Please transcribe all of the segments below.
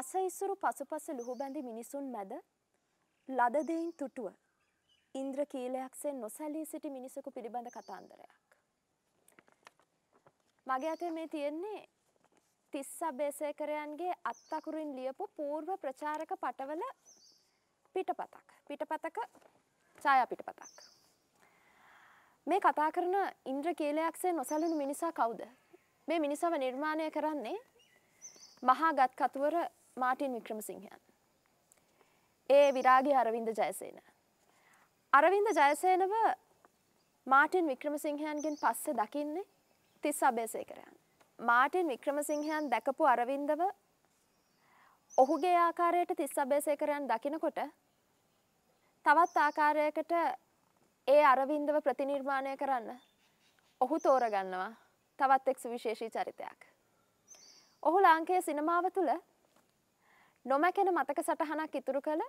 යස ඉසුරු පසුපස ලුහුබැඳි මිනිසුන් මැද ලද දෙයින් තුටුව ඉන්ද්‍ර කීලයක්සේ නොසැලී සිටි මිනිසකු පිළිබඳ කතාන්දරයක්. මගේ අතේ මේ තියෙන්නේ තිස්සා බේසේකරයන්ගේ අත්තකුරින් ලියපු පූර්ව ප්‍රචාරක පටවල පිටපතක් පිටපතක ඡායා පිටපතක්. මේ කතා කරන ඉන්ද්‍ර කීලයක්සේ නොසැලුණු මිනිසා කවුද? මේ මිනිසව නිර්මාණය කරන්නේ මහා ගත් කතුවර මාටින් වික්‍රමසිංහයන්. ඒ විරාගි අරවින්ද ජයසේන. අරවින්ද ජයසේනව මාටින් වික්‍රමසිංහයන්ගෙන් පස්සේ දකින්නේ තිස් අභේසේකරයන්. මාටින් වික්‍රමසිංහයන් දැකපු අරවින්දව ඔහුගේ ආකාරයට තිස් අභේසේකරයන් දකිනකොට තවත් ආකාරයකට ඒ අරවින්දව ප්‍රතිනිර්මාණය කරන්න ඔහු තෝරගන්නවා තවත් එක් සුවිශේෂී චරිතයක්. ඔහු ලාංකයේ සිනමාව තුළ නොමැකෙන මතක සටහනක් ඉතුරු කළ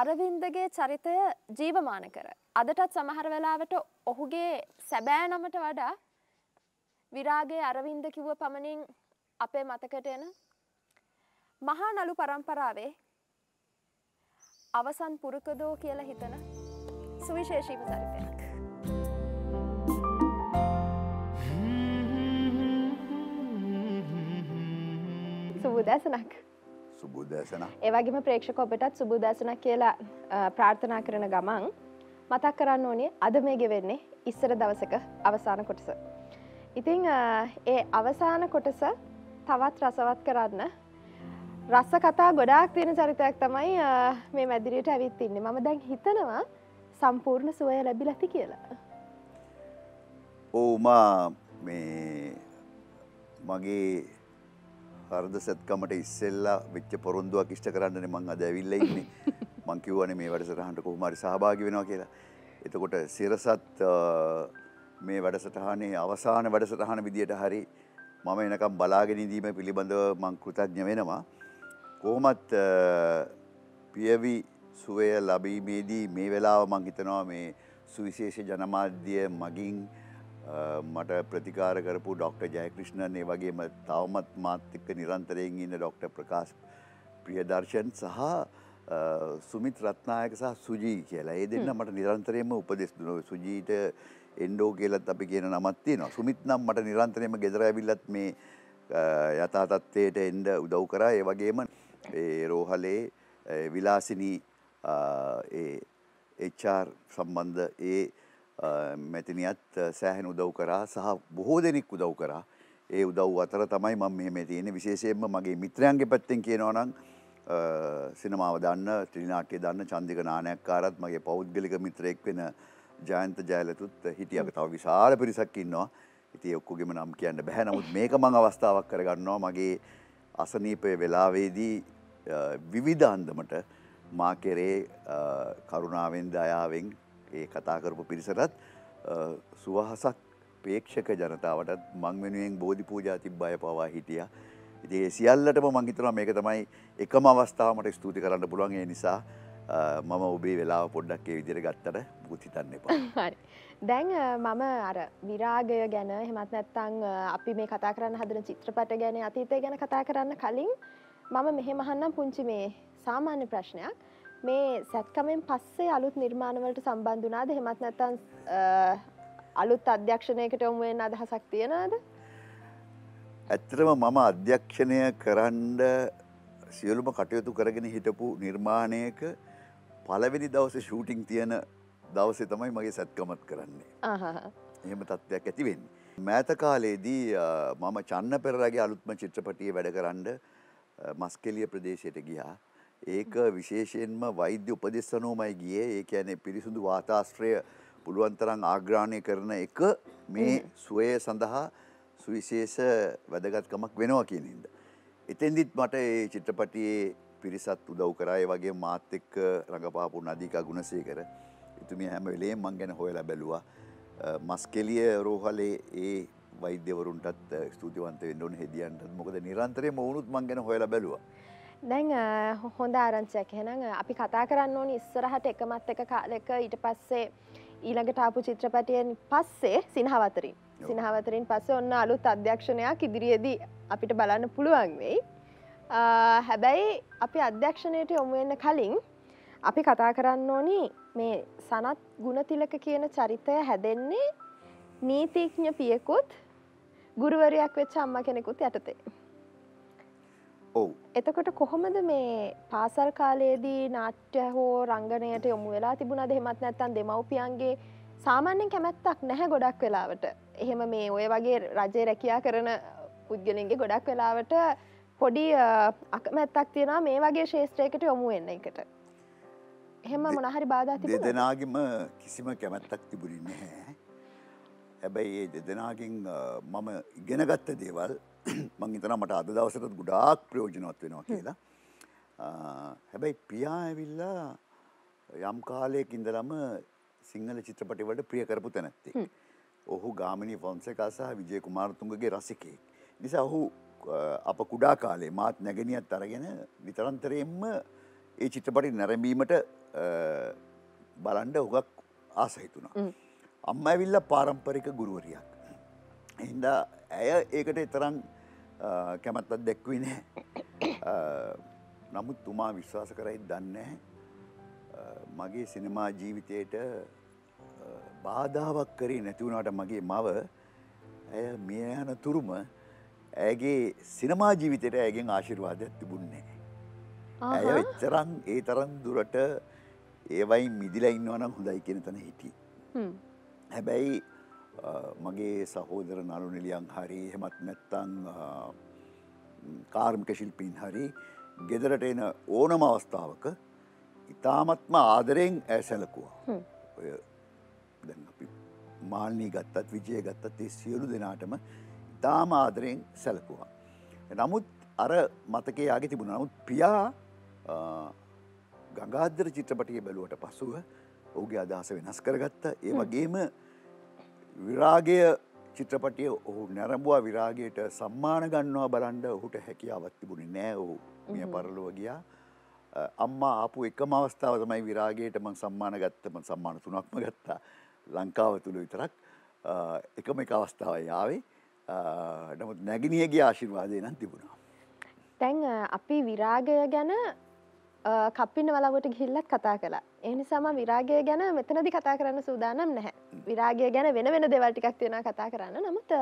අරවින්දගේ චරිතය ජීවමාන කර. අදටත් සමහර වෙලාවට ඔහුගේ සැබෑ නමට වඩා විරාගේ අරවින්ද කිව්ව පමණින් අපේ මතකට එන මහා නලු පරම්පරාවේ අවසන් පුරුකදෝ කියල හිතන සුවිශේෂීම චරිතයක්. සුබදැසනක්. සුබුදැසන ඒවගේම ප්‍රේක්ෂක ඔබටත් සුබුදැසන කියලා ප්‍රාර්ථනා කරන ගමන් මතක් කරන්න ඕනේ අද මේ ගෙවෙන්නේ ඉස්සර දවසක අවසාන කොටස. ඉතිං ඒ අවසාන කොටස තවත් රසවත් කරන්න රස්ස කතා ගොඩාක් තියෙන චරිතයක් තමයි මේ මැදිරියට ඇවිත් ඉන්නේ මම දැන් හිතනවා සම්පූර්ණ සුවය ලැබි ලති කියලා. ඕමා මේ මගේ හර්ද සැත්කමට ඉස්සෙල්ලා වෙච්ච පොරොන්දුවක් ඉෂ්ට කරන්නන මං අද ඇවිල්ල ඉන්නේ මං කිව්වන මේ වැඩසටහන්ට කොහොමරි සහභාගි වෙනවා කියලා. එතකොට සිරසත් මේ වැඩසටහනේ අවසාන වැඩසටහන විදියට හරි මම එනකම් බලාගෙනදීම පිළිබඳව මං කෘතඥ වෙනවා. කොහොමත් පියවි සුවය ලබීමේදී මේ වෙලාව මං හිතනවා මේ සුවිශේෂ ජනමාධ්‍යය මගින් මට ප්‍රතිකාර කරපු ඩොක්ට. ජයකෘෂ්ණන් ඒ වගේම තවමත් මාත්තික නිරන්තරයෙන් ඉන්න ඩොක්ට. ප්‍රකාශ ප්‍රියදර්ශන් සහ සුමිත් රත්නායක සහ සුජී කියලා ඒ දෙන්න මට නිරන්තරයම උපදෙස් දුන සුජීට එන්ඩෝ කියලත් අපි කියන නමත්තිය නවා සුමිත් නම් මට නිරන්තරයම ගෙදර ඇවිල්ලත් මේ යථාතත්වයට එන්ඩ උදව් කරා ඒ වගේම රෝහලේ විලාසිනී එච්චාර් සම්බන්ධ ඒ මෙතනියත් සෑහෙන උදව් කරා සහ බොහෝ දෙනෙක් උදව් කරා ඒ උදව් අතර තමයි මම මෙහෙම තියෙන්නේ විශේෂයෙන්ම මගේ මිත්‍රයන්ගේ පැත්තෙන් කියනවා නම් සිනමාව දන්න ත්‍රිනාට්‍ය දන්න චන්දික නානයක්කාරත් මගේ පෞද්ගලික මිත්‍රයෙක් වෙන ජයන්ත ජයලතුත් හිටියක තව විශාල පිරිසක් ඉන්නවා ඉතින් ඔක්කොගෙම නම් කියන්න බෑ නමුත් මේක මම අවස්ථාවක් කරගන්නවා මගේ අසනීපය වෙලාවේදී විවිධ අන්දමට මා කෙරේ කරුණාවෙන් දයාවෙන් ඒ කතා කරපු පිරිසටත් සුවහසක් පේක්ෂක ජනතාවටත් මං වෙනුවෙන් බෝධි පූජා තිබ්බය පවා හිටිය. ඉති ඒ සියල්ලටම මංහිතනවා මේක තමයි එකම අවස්ථාවමට ස්තුති කරන්න පුළුවන් ඒ නිසා මම ඔබේ වෙලා පොඩ්ඩක් ඒ විදිර ගත්තට පුතිතන්න එපා. දැන් මම අර විරාගය ගැන හෙමත් නැත්තං අපි මේ කතා කරන්න හදන චිත්‍රපට ගැන අතීතය ගැන කතා කරන්න කලින් මම මෙහෙමහන්නම් පුංචි මේ සාමාන්‍ය ප්‍රශ්නයක් මේ සැත්කමෙන් පස්සේ අලුත් නිර්මාණවලට සම්බන්ධනාද හෙමත් නැතන් අලුත් අධ්‍යක්ෂණයකට ඔමුවෙන් අදහසක් තියෙනද ඇත්තටම මම අධ්‍යක්ෂණය කරන්ඩ සියලුම කටයුතු කරගෙන හිටපු නිර්මාණයක පලවෙනි දවස ෂූටිං තියෙන දවසේ තමයි මගේ සැත්කමත් කරන්නේ එහෙම තත්ත්වයක් ඇතිවෙන්. මෑත කාලයේදී මම චන්න පෙරරගේ අලුත්ම චිත්‍රපටිය වැඩ කරන්ඩ මස්කෙලිය ප්‍රදේශයට ගියා ඒක විශේෂයෙන්ම වෛද්‍ය උපදෙස් අනුවමයි ගියේ. ඒ කියන්නේ පිරිසුදු වාතාශ්‍රය පුළුවන් තරම් ආග්‍රහණය කරන එක මේ සුවය සඳහා සුවිශේෂ වැදගත්කමක් වෙනවා කියන හින්දා. එතෙන්දිත් මට මේ චිත්‍රපටියේ පිරිසත් උදව් කරා. ඒ වගේම මාත් එක්ක රඟපාපු නදීකා ගුණසේකර එතුමිය හැම වෙලේම මං ගැන හොයලා බැලුවා. මස්කෙලිය රෝහලේ ඒ වෛද්‍යවරුන්ටත් ස්තුතිවන්ත වෙන්න ඕනේ හෙදියන්ටත්. මොකද නිරන්තරයෙන්ම වුණුත් මං ගැන හොයලා බැලුවා. දැන් හොඳ ආරංචයක් එහෙනම් අපි කතා කරන්න ඕනි ඉස්සරහට එකමත් එක කාලෙක ඊට පස්සේ ඊළඟට ආපු චිත්‍රපටයෙන් පස්සේ සිනහවතරින් සිනහවතරින් පස්සේ ඔන්න අලුත් අධ්‍යක්ෂණයක් ඉදිරියේදී අපිට බලන්න පුළුවන් වෙයි. හැබැයි අපි අධ්‍යක්ෂණයට යොමුවෙන්න කලින් අපි කතා කරන්න ඕනි මේ සනත් ගුණතිලක කියන චරිතය හැදෙන්නේ නීතිඥ පියකුත් ගුරුවරයක් වෙච්ච අම්ම කෙනෙකුත් යටතේ. එතකොට කොහොමද මේ පාසල් කාලයේදී නාට්‍ය හෝ රංගනයට යොමු වෙලා තිබුණද හෙමත් නැත්තන් දෙමව්පියන්ගේ සාමාන්‍යෙන් කැමැත්තක් නැහැ ගොඩක් වෙලාවට එහෙම මේ ඔය වගේ රජය රැකයා කරන පුද්ගලින්ගේ ගොඩක් වෙලාවට පොඩි අකමැත්තක් තියෙනවා මේ වගේ ශේෂත්‍රයකට යොමු වෙන්න එකට එහෙම මොනහරි බාධා තිබුණද දෙදෙනාගෙම කිසිම කැමැත්තක් තිබුණේ නැහැ හැබැයි ඒ දෙදෙනාගෙන් මම ඉගෙනගත්ත දේවල් මං හිතන මට අද දවසටත් ගොඩාක් ප්‍රයෝජනවත් වෙනවා කියලා. හැබැයි පියා ඇවිල්ලා යම් කාලයක ඉඳලම සිංහල චිත්‍රපටිවලට ප්‍රිය කරපු තැනැත්තේ. ඔහු ගාමිණී ෆොන්සේකා සහ විජය කුමාරතුංගගේ රසිකයෙක්. නිසා ඔහු අප කුඩා කාලේ මාත් නැගෙනියත් අරගෙන නිතරන්තරයෙන්ම ඒ චිත්‍රපටි නැරඹීමට බලන්ඩ හුගක් ආසහිතුනා. අම්ම ඇවිල්ල පාරම්පරික ගුරුවරියක්. එහින්දා ඇය ඒකට එතරම් කැමත්තත් දැක්වී නෑ නමුත් තුමා විශ්වාස කරයි දන්න මගේ සිනමා ජීවිතයට බාධාවක් කරේ නැතිවුණට මගේ මව ඇය මිය යන තුරුම ඇගේ සිනමා ජීවිතයට ඇගෙන් ආශිර්වාදයක් තිබුන්නේ. ඇය එච්චරන් ඒ තරන් දුරට ඒවයින් මිදිලා ඉන්නවනම් හොඳයි කෙනතන හිටි. හැබැයි මගේ සහෝදර නලු නිලියන් හරි හෙමත් නැත්තං කාර්මික ශිල්පීන් හරි ගෙදරට එන ඕනම අවස්ථාවක ඉතාමත්ම ආදරයෙන් ඇ සැලකුවා ඔය දැන් අපි මාල්නී ගත්තත් විජය ගත්තත් ඒ සියලු දෙනාටම ඉතාම ආදරයෙන් සැලකුවා. නමුත් අර මතකේ යාගේ තිබුණ නමුත් පියා ගඟාදර චිත්‍රපටිය බැලුවට පසුව ඔහුගේ අදහස වෙනස් කරගත්ත ඒ වගේම විරාගය චිත්‍රපටිය ඔහු නැරඹවා විරාගයට සම්මාන ගන්නවා බලන්ඩ ඔහුට හැකියාවක් තිබුණේ නෑ ඔහු මිය පරලුව ගියා අම්මා ආපු එකම අවස්ථාව තමයි විරාගයට මං සම්මාන ගත්තම සම්මාන තුනක්ම ගත්තා ලංකාව තුළ විතරක් එකම එක අවස්ථාව යාවේ නමුත් නැගිනියගේ ආශිර්වාදය නම් තිබුණා. තැන් අපි විරාගය ගැන කපින්න වලගොට ගිහිල්ලත් කතා කලා එනිසාම විරාගය ගැන මෙතනදි කතා කරන්න සූදානම් නැහැ. විරාගය ගැන වෙන වෙන දෙවල්ටිකක් තියෙන කතා කරන්න නමුත්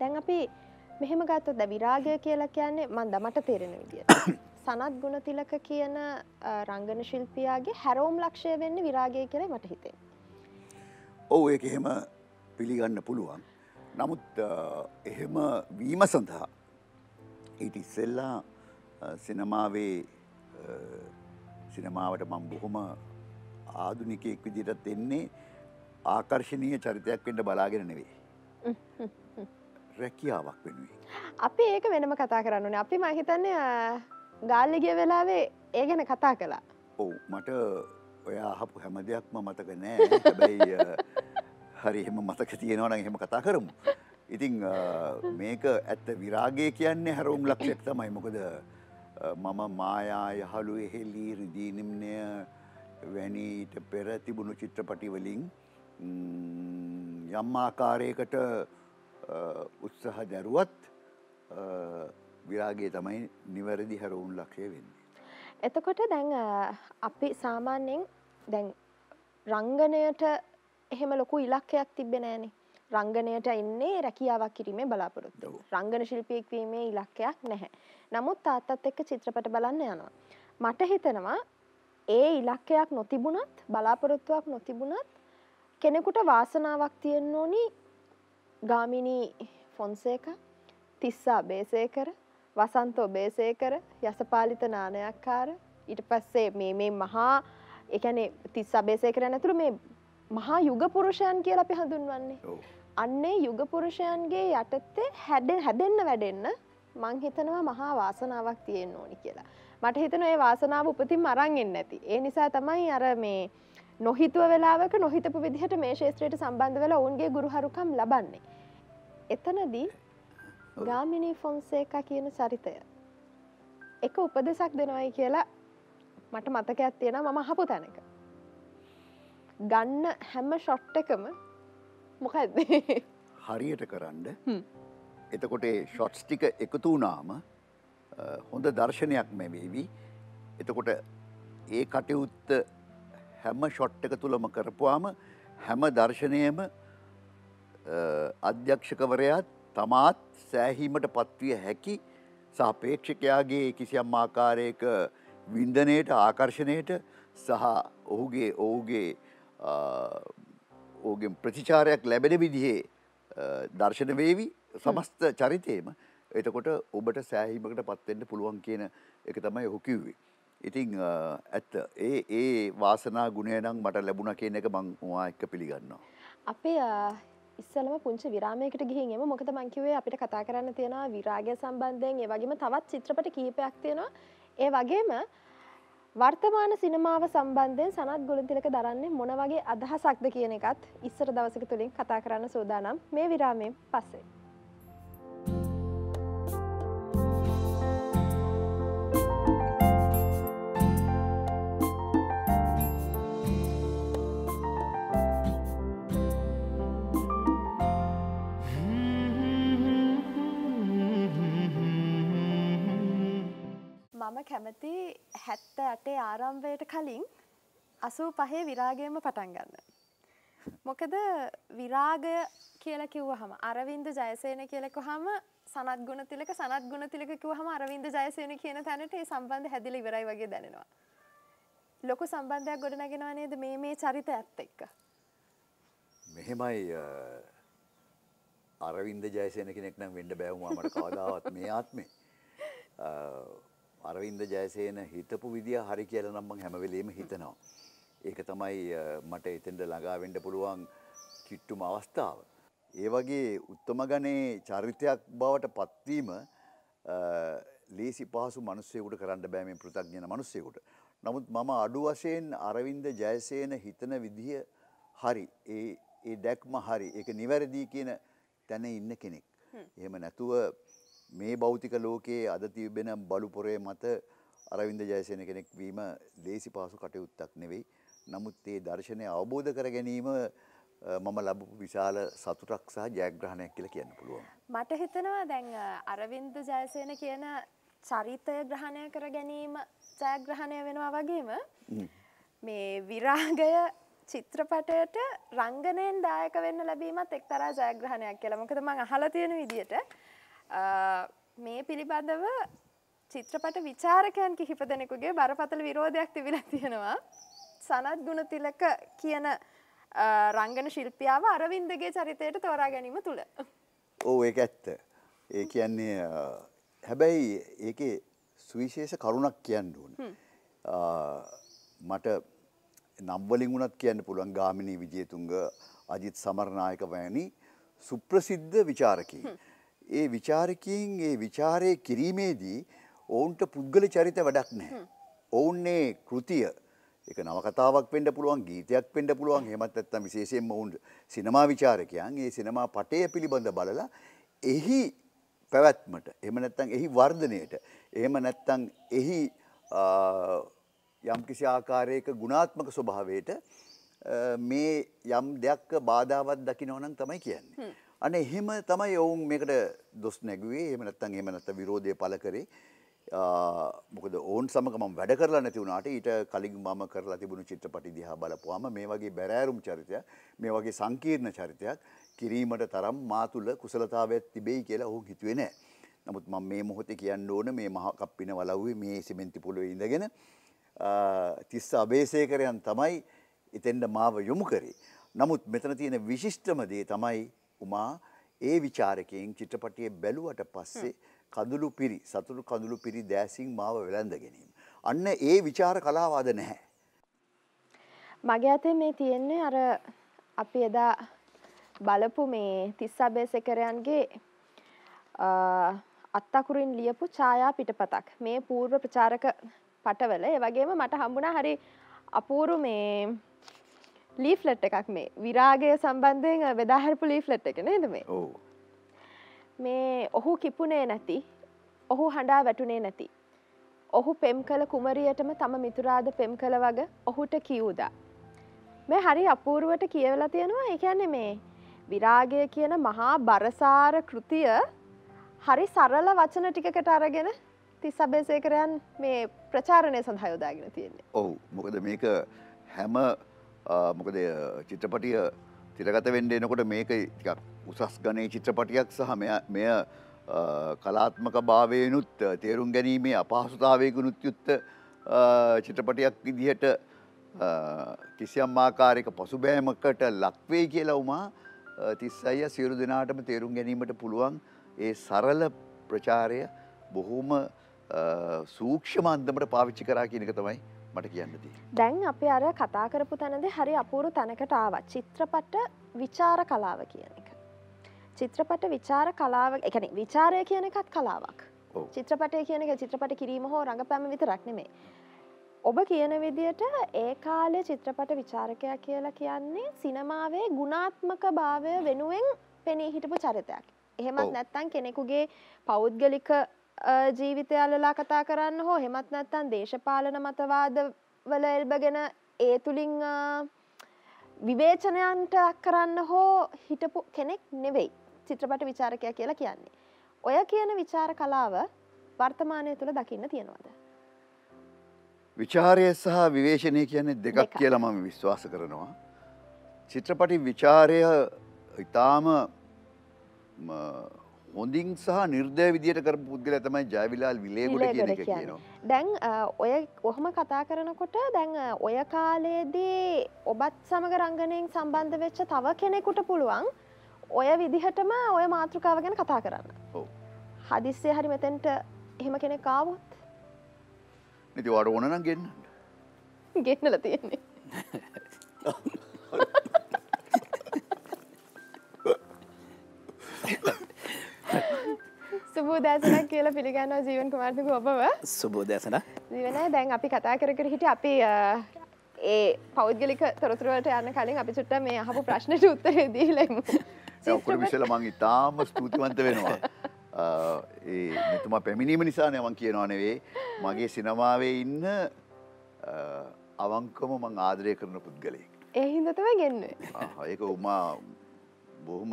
දැන් අපි මෙහෙම ගත්තොත් ද විරාගය කියලා කියන්නේ මන් දමට තේරෙන විදිිය. සනත් ගුණතිලක කියන රංගන ශිල්පියයාගේ හැරෝම් ලක්ෂය වෙන්න විරාගය කරේ මට හිතේ. ඔව ඒ එහෙම පිළිගන්න පුළුවන්. නමුත් එහෙම වීම සඳහා ඊට ඉස්සෙල්ලා සිනමාවේ සිනමාවට මං බොහොම ආදුනිකයෙක් විදිරත් එන්නේ ආකර්ශණීය චරිතයක් වෙන්ට බලාගෙන නෙවේ. රැකියාවක් වෙනුවේ. අපි ඒක වෙනම කතා කරන්නන අපි මහිතන්නේ ගාල්ලිගිය වෙලාවේ ඒ ගැන කතා කලා. ඔවු මට ඔයා හපු හැම දෙයක්ම මතක නෑ හැබැයි හරි එහෙම මතක තියෙනවන එහෙම කතා කරමු. ඉතිං මේක ඇත්ත විරාගේ කියන්නේ හැරුම් ලක්ෂෙක් තමයි මොකද මම මායා යහළු එහෙලි රිදීනිම්නය වැනිට පෙර තිබුණු චිත්‍රපටිවලින් යම් ආකාරයකට උත්සහ දැරුවත් විරාගේ තමයි නිවැරදි හැරවුන් ලක්ෂය වෙන්න. එතකොට දැන් අපි සාමාන්‍යෙන් දැන් රංගනයට එහෙම ලොකු ඉලක්කයක් තිබෙන ෑනේ රංගනයට එන්නේ රැකියාවක් කිරීමේ බලාපොරොත්තු. රංගන ශිල්පියෙක් වීමේ ඉලක්කයක් නැහැ. නමුත් තාත්තත් එක්ක චිත්‍රපට බලන්න යනවා. මට හිතනවා ඒ ඉලක්කයක් නොතිබුණත් බලාපොරොත්තුවක් නොතිබුණත් කෙනෙකුට වාසනාවක් තියෙන්න ඕනි ගාමිණී ෆොන්සේක තිස්සා බේසේකර වසන්තෝ බේසේකර යසපාලිත නානයක්කාර ඊට පස්සේ මේ මේ මහා එකැනේ තිස්සා බේසේකර නැතුළු මේ මහා යුගපුරුෂයන් කියලා අපි හඳුන්වන්නේ අන්නේ යුගපුරුෂයන්ගේ යටත්තේ හැඩ හැදෙන්න වැඩෙන්න මං හිතනවා මහා වාසනාවක් තියෙන් ඕනි කියලා. මට හිතන ඒ වාසනාව උපතින් මරං එන්න ඇති. ඒ නිසා තමයි අර මේ නොහිතුව වෙලාවක නොහිතපු විදිහට මේ ශේත්‍රයට සම්බන්ධ වෙලා ඔවුන්ගේ ගුරුහරුකම් ලබන්නේ. එතනදී ගාමිණී ෆොන්සේකා කියන චරිතය. එක උපදෙසක් දෙනවයි කියලා මට මතකයක් තියෙන මම හපු තැනක. ගන්න හැම ෂොට් එකම මොක ඇත්දේ හරියට කරන්න එතකොට ෂොට්ස් ටික එකතු වනාම හොඳ දර්ශනයක් මැවේවි එතකොට ඒ කටයුත්ත හැම ෂොට් එක තුළම කරපුවාම හැම දර්ශනයම අධ්‍යක්ෂකවරයාත් තමාත් සෑහීමට පත්විය හැකි සාපේක්ෂකයාගේ කිසියම් ආකාරයක වින්දනයට ආකර්ෂණයට සහ ඔහුගේ ඔහුගේ ඕගෙන් ප්‍රතිචාරයක් ලැබෙන විදිහේ දර්ශන වේවි සමස්ත චරිතයම එතකොට ඔබට සෑහීමකට පත්වෙන්න පුළුවන් කියන එක තමයි ඔහු කිව්වේ. ඉතිං ඇත්ත ඒ ඒ වාසනා ගුණයනම් මට ලැබුණ කියන එක මං වා එක්ක පිළිගන්නවා. අපේ ඉස්සලම පුංචි විරාමයකට ගිහින් එම මොකද මංකිවේ අපිට කතා කරන්න තියෙනවා විරාගය සම්බන්ධයෙන් ඒ වගේම තවත් චිත්‍රපට කීපයක් තියෙනවා ඒ වගේම වර්තමාන සිනමාව සම්බන්ධයෙන් සනත් ගුණතිලක දරන්නේ මොන වගේ අදහසක්ද කියන එකත් ඉස්සර දවසක තුළින් කතා කරන්න සූදානම් මේ විරාමයෙන් පස්සේ. මම කැමති හැත්ත අටේ ආරම්භයට කලින් අසූ පහේ විරාගයම පටන් ගන්න. මොකද විරාගය කියල කිව්ව හම අරවින්ද ජයසයන කියලෙක හම සනත් ගුණ තිලක සනත් ගුණ තිලක කිව හම අරවින්ද ජයසයන කියන තැනට ඒ සම්බන්ධ හැදිලි විරයි වගේ දැනෙනවා. ලොකු සම්බන්ධයක් ගොඩනගෙනවා නේද මේ මේ චරිත ඇත්ත එක්ක. මෙහෙමයි අරවින්ද ජයසයන කෙනෙක් නම් වෙන්ඩ බැවුවා මට කවදාවත් මේ ආත්මේ අරවින්ද ජයසේන හිතපු විදිහ හරි කියලා නම් මම හැම වෙලෙම හිතනවා. ඒක තමයි මට එතෙන්ට ළඟා වෙන්න පුළුවන් කිට්ටුම අවස්ථාව. ඒ වගේ උත්තම ගණේ චරිතයක් බවට පත්වීම ලේසි පහසු මිනිස්සෙකුට කරන්න බෑ මේ පෘථග්ජන මිනිස්සෙකුට. නමුත් මම අඩු වශයෙන් අරවින්ද ජයසේන හිතන විදිහ හරි. ඒ ඒ දැක්ම හරි. ඒක නිවැරදි කියන තැන ඉන්න කෙනෙක්. එහෙම නැතුව මේ භෞතික ලෝකයේ අද තිබෙන බලුපොරේ මත අරවින්ද ජයසේන කෙනෙක් වීම ලේසි පහසු කටයුත්තක් නෙවෙයි. නමුත් ඒ දර්ශනය අවබෝධ කර ගැනීම මම ලැබපු විශාල සතුටක් සහ ජයග්‍රහණයක් කියලා කියන්න පුළුවන්. මට හිතෙනවා දැන් අරවින්ද ජයසේන කියන චරිතය ග්‍රහණය කර ගැනීම ජයග්‍රහණය වෙනවා වගේම මේ විරාගය චිත්‍රපටයට රංගනයෙන් දායක වෙන්න ලැබීමත් එක්තරා ජයග්‍රහණයක් කියලා. මොකද මම අහලා තියෙන විදිහට මේ පිළිබඳව චිත්‍රපට විචාරකයන් කිහිප දෙනෙකුගේ බරපතල විරෝධයක් තිබිලා තියෙනවා. සනත් ගුණතිලක කියන රංගන ශිල්පියාව අරවින්දගේ චරිතයට තෝරා ගැනීම තුළ. ඕ ඒක ඇත්ත. ඒ කියන්නේ හැබැයි ඒක සුවිශේෂ කරුණක් කියන්න ඕන. මට නම්වලින් වුණත් කියන්න පුළුවන් ගාමිණී විජේතුංග අජිත් සමරනායක වැනි සුප්‍රසිද්ධ විචාරකී. ඒ ਵਿਚාරකයන් ඒ ਵਿਚාරයේ කිරීමේදී ඔවුන්ට පුද්ගල චරිත වැඩක් නැහැ. ඔවුන්නේ කෘතිය ඒක නවකතාවක් වෙන්න පුළුවන් ගීතයක් වෙන්න පුළුවන් එහෙමත් නැත්නම් විශේෂයෙන්ම ඔවුන් සිනමා විචාරකයන් ඒ සිනමා පටය පිළිබඳ බලලා එහි පැවැත්මට එහෙම නැත්නම් එහි වර්ධනයට එහෙම නැත්නම් එහි යම්කිසි ආකාරයක ගුණාත්මක ස්වභාවයට මේ යම් දෙයක් බාධාවත් දකින්න ඕනම් තමයි කියන්නේ. අනේ එහෙම තමයි ඔවුන් මේකට දොස් නැගුවේ එහෙම නැත්නම් එහෙම නැත්නම් විරෝධය පළ කරේ මොකද ඕන් සමග මම වැඩ කරලා නැති වුණාට ඊට කලින් මම කරලා තිබුණු චිත්‍රපටි දිහා බලපුවාම මේ වගේ බැරෑරුම් චරිතයක් මේ වගේ සංකීර්ණ චරිතයක් කිරීමට තරම් මා තුළ කුසලතාවයක් තිබෙයි කියලා ඔහු හිතුවේ නැහැ. නමුත් මම මේ මොහොතේ කියන්න ඕන මේ මහ කප්පින වලව්වේ මේ සිමෙන්ති පොළවේ ඉඳගෙන තිස්ස අබේසේකරයන් තමයි එතෙන්ට මාව යොමු කරේ. නමුත් මෙතන තියෙන විශිෂ්ටම දේ තමයි උමා ඒ ਵਿਚාරකයෙන් චිත්‍රපටියේ බැලුවට පස්සේ කඳුළු පිරි සතුරු කඳුළු පිරි දෑසින් මාව වෙලඳ ගැනීම. අන්න ඒ ਵਿਚාර කලාවාද නැහැ. මගේ අතේ මේ තියෙන්නේ අර අපි එදා බලපු මේ තිස්සබේසකරයන්ගේ අත්තකුරින් ලියපු ඡායා පිටපතක්. මේ පූර්ව ප්‍රචාරක පටවල ඒ වගේම මට හම්බුණා හරි අපූරු මේ ලීෆ්ලට් එකක් මේ විරාගය සම්බන්ධයෙන් වෙදාහැරපු ලීෆ්ලට් එක නේද මේ මේ ඔහු කිපුනේ නැති ඔහු හඬා වැටුනේ නැති ඔහු පෙම් කළ කුමරියටම තම මිතුරාද පෙම් කළ වග ඔහුට කිව්දා. මේ හරි අපූරුවට කියවලා තියෙනවා එකැන මේ විරාගය කියන මහා බරසාර කෘතිය හරි සරල වචන ටිකකට අරගෙන තිස්සබේසේකරයන් මේ ප්‍රචාරණය සඳහයෝදාගෙන තියෙන්නේ. ඔහු මොකද මේක හැම මොකද චිත්‍රපටිය තිරගත වෙන්ඩේ නොකොට මේක උසස් ගනේ චිත්‍රපටියක් සහ මෙය කලාත්මක භාවයනුත් තේරුම් ගැනීමේ අපහසුතාවයකුනුත් යුත්ත චිත්‍රපටයක් විදිහට කිසියම් ආකාරයක පසුබෑමකට ලක්වේ කියලවමා තිස් අය සියරු දෙනාටම තේරුම් ගැනීමට පුළුවන් ඒ සරල ප්‍රචාරය බොහෝම සූක්ෂමන්දමට පාවිච්චි කරා කියනක තමයි මට කියන්න දී. දැන් අපි අර කතා කරපු තැනද හරි අපූරු තැනකට ආවත් චිත්‍රපට විචාර කලාව කියන එක. චිත්‍රපට විචාර කලාව එකන විචාරය කියන එකත් කලාවක් චිත්‍රපටය කියන එක චිත්‍රපට කිරීම හෝ රඟ පැම විත රක්නෙමේ. ඔබ කියන විදියට ඒ කාලේ චිත්‍රපට විචාරකයා කියලා කියන්නේ සිනමාවේ ගුණාත්මක භාවය වෙනුවෙන් පෙනී හිටපු චරිතයක්. එහෙමත් නැත්තම් කෙනෙකුගේ පෞද්ගලික ජීවිතය අල්ලලා කතා කරන්න හෝ හෙමත් නැත්තන් දේශපාලන මතවාද වල එල්බගෙන ඒ තුළින් විවේචනයන්ට කරන්න හෝ හිටපු කෙනෙක් නෙවෙයි චිත්‍රපට විචාරකය කියලා කියන්නේ. ඔය කියන විචාර කලාව වර්තමානය තුළ දකින්න තියෙනවද. විචාරය සහ විවේශනය කියන්නේ දෙකක් කියලම විශ්වාස කරනවා. චිත්‍රපටි විචාරය ඉතාම හොඳින් සහ නිර්දය විදියට කර පුද්ගල තමයි ජයවිලාල් විලේගොඩ කියන එක කියනවා. දැන් ඔය කොහොම කතා කරනකොට දැන් ඔය කාලයේදී ඔබත් සමග රංගනයෙන් සම්බන්ධ වෙච්ච තව කෙනෙකුට පුළුවන් ඔය විදිහටම ඔය මාතෘකාව ගැන කතා කරන්න. හදිස්සේ හරි මෙතෙන්ට එහෙම කෙනෙක් ආවොත්. ඉතින් ඔයාට ඕන නම් ගෙන්නන්න. ගෙන්නලා තියෙන්නේ. සුබෝදෑසනක් කියලා පිළිගන්නවා ජීවන් කුමාර්තික ඔබව සුබෝදෑසන ජීවන දැන් අපි කතා කර කර හිට අපි ඒ පෞද්ගලික තොරතුරුවට යන්න කලින් අපි චුට්ට මේ අහපු ප්‍රශ්නට උත්තරේ දීලෙමු ඔකුට විශල මං ඉතාම ස්තුතිවන්ත වෙනවා ඒ මෙතුමා පැමිණීම නිසා නමන් කියනවා නෙවේ මගේ සිනමාවේ ඉන්න අවංකම මං ආදරය කරන පුද්ගලයෙක් ඒ හින්දතම ගෙන්න්නේ ඒක උමා බොහම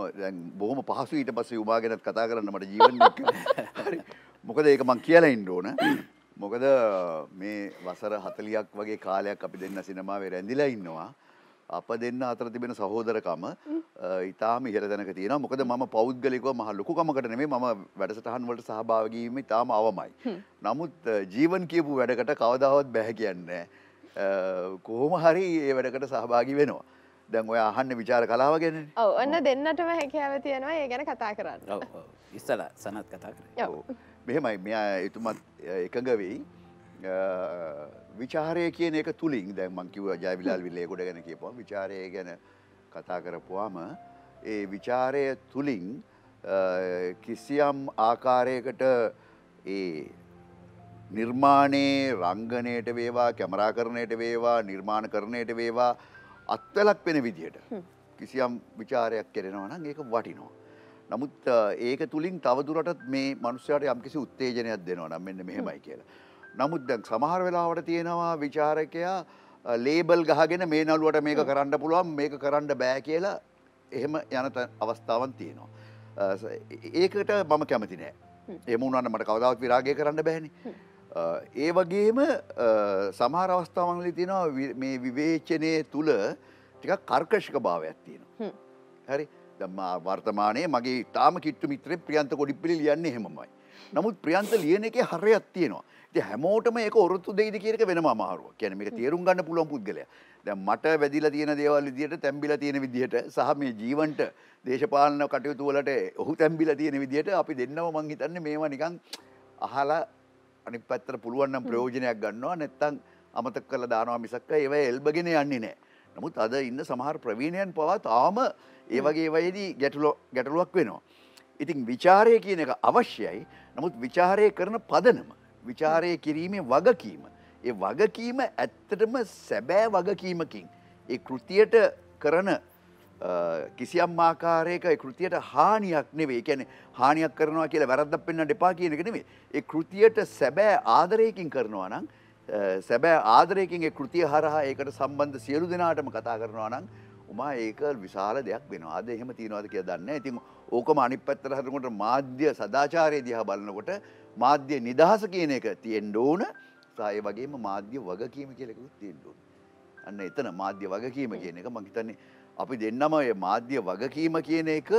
බොහම පහසු ඊට පස්සේ උමා ගැනත් කතා කරන්න මට ජීවන් මොකද ඒක මං කියලා ඉන්න ඕන මොකද මේ වසර හතලියක් වගේ කාලයක් අපි දෙන්න සිනමාවේ රැඳිලා ඉන්නවා අප දෙන්න අතර තිබෙන සහෝදරකම ඉතාම ඉහර දැනක තියෙන මොකද ම පෞද්ගලිකව මහ ලොකුකමකට නෙමේ ම වැඩසටහන් වලට සහභාවගීම ඉතාම අවමයි. නමුත් ජීවන් කියපු වැඩකට කවදාවත් බැහැ කියන්නේ. කොහොම හරි ඒ වැඩකට සහභාගි වෙනවා. දැන් ඔය අහන්න විචාර කලාව ගැන ඔව ඔන්න දෙන්නටම හැකියාව තියෙනවා ඒ ගැන කතා කරන්න ඉස්සල සනත් කතා කර මෙහෙමයි මෙයා එතුමත් එකඟ වෙයි විචාරය කියන එක තුළින් දැන් මං කිව්ව ජයවිලාල් විල්ලේ ගොඩ ගැන කියපුවා විචාරය ගැන කතා කරපුවාම ඒ විචාරය තුළින් කිසියම් ආකාරයකට ඒ නිර්මාණයේ රංගනයට වේවා කැමරාකරණයට වේවා නිර්මාණ කරණයට වේවා අත්වැලක් වෙන විදිහට කිසියම් විචාරයක් කෙරෙනවා නම් ඒක වටිනවා. නමුත් ඒක තුළින් තවදුරටත් මේ මනුස්සයාට යම්කිසි උත්තේජනයක් දෙනවා නම් මෙන්න මෙහෙමයි කියලා. නමුත් දැන් සමහර වෙලාවට තියෙනවා විචාරකයා ලේබල් ගහගෙන මේ නළුවට මේක කරන්න පුළුවන් මේක කරන්න බෑ කියලා එහෙම යන අවස්ථාවන් තියෙනවා. ඒකට මම කැමති නෑ. එහෙම වුණා නම් මට කවදාවත් විරාගය කරන්න බෑනේ. ඒ වගේම සමහර අවස්ථාවන්ලි තියෙනවා මේ විවේචනය තුළ ටිකක් කර්කශක භාවයක් තියෙනවා. හරි දම්මා වර්තමානයේ මගේ තාම කිට්ටු මිත්‍රේ ප්‍රියන්ත කොඩිපිලි ලියන්නේ හෙමයි. නමුත් ප්‍රියන්ත ලියන එක හරයක් තියෙනවා. ඉතින් හැමෝටම ඒක ඔරොත්තු දෙයිද කියන එක වෙනම අමාරුවක්. කියන්නේ මේක තේරුම් ගන්න පුළුවන් පුද්ගලයා. දැන් මට වැදිලා තියෙන දේවල් විදිහට තැඹිලා තියෙන විදිහට සහ මේ ජීවන්ට දේශපාලන කටයුතු වලට ඔහු තැඹිලා තියෙන විදිහට අපි දෙන්නම මං හිතන්නේ මේවා නිකන් අහලා අනි පත්තර පුළුවන්නම් ප්‍රයෝජනයක් ගන්නවා නැත්තං අමතක් කල දානවා මිසක්ක ඒව එල්බගෙන යන්නේ නෑ. නමුත් අද ඉන්න සමහර ප්‍රවීණයන් පවා තාම ඒවගේ වයේදී ගැටලො ගැටලුවක් වෙනවා. ඉතින් විචාරය කියන එක අවශ්‍යයි නමුත් විචාරය කරන පදනම විචාරය කිරීමේ වගකීම. ඒ වගකීම ඇත්තටම සැබෑ වගකීමකින්. ඒ කෘතියට කරන කිසියම් ආකාරයක කෘතියට හානියක් නෙවේ කැන හානියක් කරනවා කියලා වැරද්ද පෙන්න්න ඩෙපා කියනක නෙවේ ඒ කෘතියට සැබෑ ආදරයකින් කරනවා නම් සැබෑ ආදරයකින් කෘතිය හරහා ඒකට සම්බන්ධ සියලු දෙනාටම කතා කරනවා නම් උමා ඒක විශාල දෙයක් වෙනවා අද එහෙම තියෙනවාද කිය දන්න ඉතින් ඕකම අනි පැත්තර හරකොට මාධ්‍ය සදාචාරය දිහ බලන්නකොට මාධ්‍ය නිදහස කියන එක තියෙන් ඕන සය වගේම මාධ්‍ය වගකීම කියලකුත් තියෙන්ඩු. අන්න එතන මාධ්‍ය වගකීම කියන එක මහිතන්නේ අපි දෙන්නම ඔය මාධ්‍ය වගකීම කියන එක